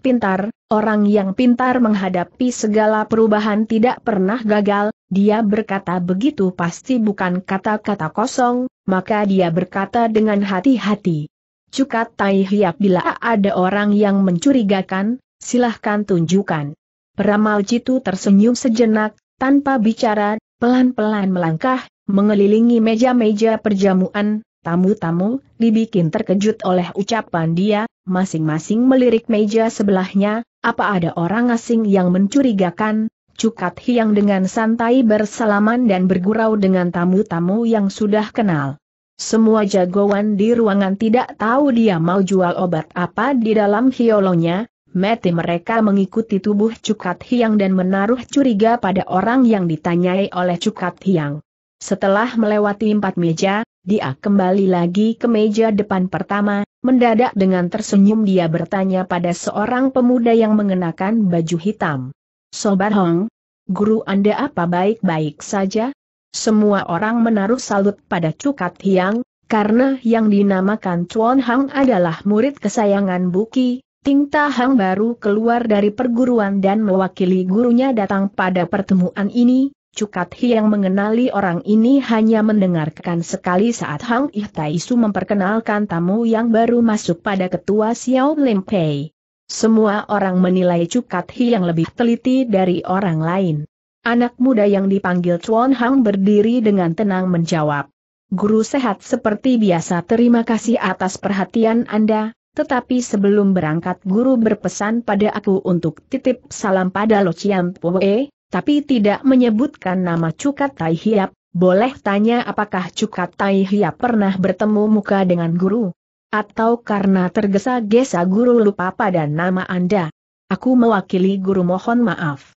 pintar, orang yang pintar menghadapi segala perubahan tidak pernah gagal, dia berkata begitu pasti bukan kata-kata kosong, maka dia berkata dengan hati-hati. Cukat Tai Hiap bila ada orang yang mencurigakan, silahkan tunjukkan. Peramal Citu tersenyum sejenak, tanpa bicara, pelan-pelan melangkah, mengelilingi meja-meja perjamuan, Tamu-tamu, dibikin terkejut oleh ucapan dia, masing-masing melirik meja sebelahnya, apa ada orang asing yang mencurigakan, Cukat Hiang dengan santai bersalaman dan bergurau dengan tamu-tamu yang sudah kenal. Semua jagoan di ruangan tidak tahu dia mau jual obat apa di dalam hiolonya, mati mereka mengikuti tubuh Cukat Hiang dan menaruh curiga pada orang yang ditanyai oleh Cukat Hiang. Setelah melewati empat meja, dia kembali lagi ke meja depan pertama, mendadak dengan tersenyum dia bertanya pada seorang pemuda yang mengenakan baju hitam. Sobat Hong, guru Anda apa baik-baik saja? Semua orang menaruh salut pada Cukat Hiang, karena yang dinamakan Chuan Hang adalah murid kesayangan Buki, Ting Hang baru keluar dari perguruan dan mewakili gurunya datang pada pertemuan ini, Cukat Hi yang mengenali orang ini hanya mendengarkan sekali saat Hang Ih memperkenalkan tamu yang baru masuk pada ketua Xiao Lim Pei. Semua orang menilai Cukat Hi yang lebih teliti dari orang lain. Anak muda yang dipanggil Chuan Hang berdiri dengan tenang menjawab. Guru sehat seperti biasa terima kasih atas perhatian Anda, tetapi sebelum berangkat guru berpesan pada aku untuk titip salam pada Lo Chiam Pue, tapi tidak menyebutkan nama Cukat Tai Hiap, boleh tanya apakah Cukat Tai Hiap pernah bertemu muka dengan guru? Atau karena tergesa-gesa guru lupa pada nama Anda? Aku mewakili guru mohon maaf.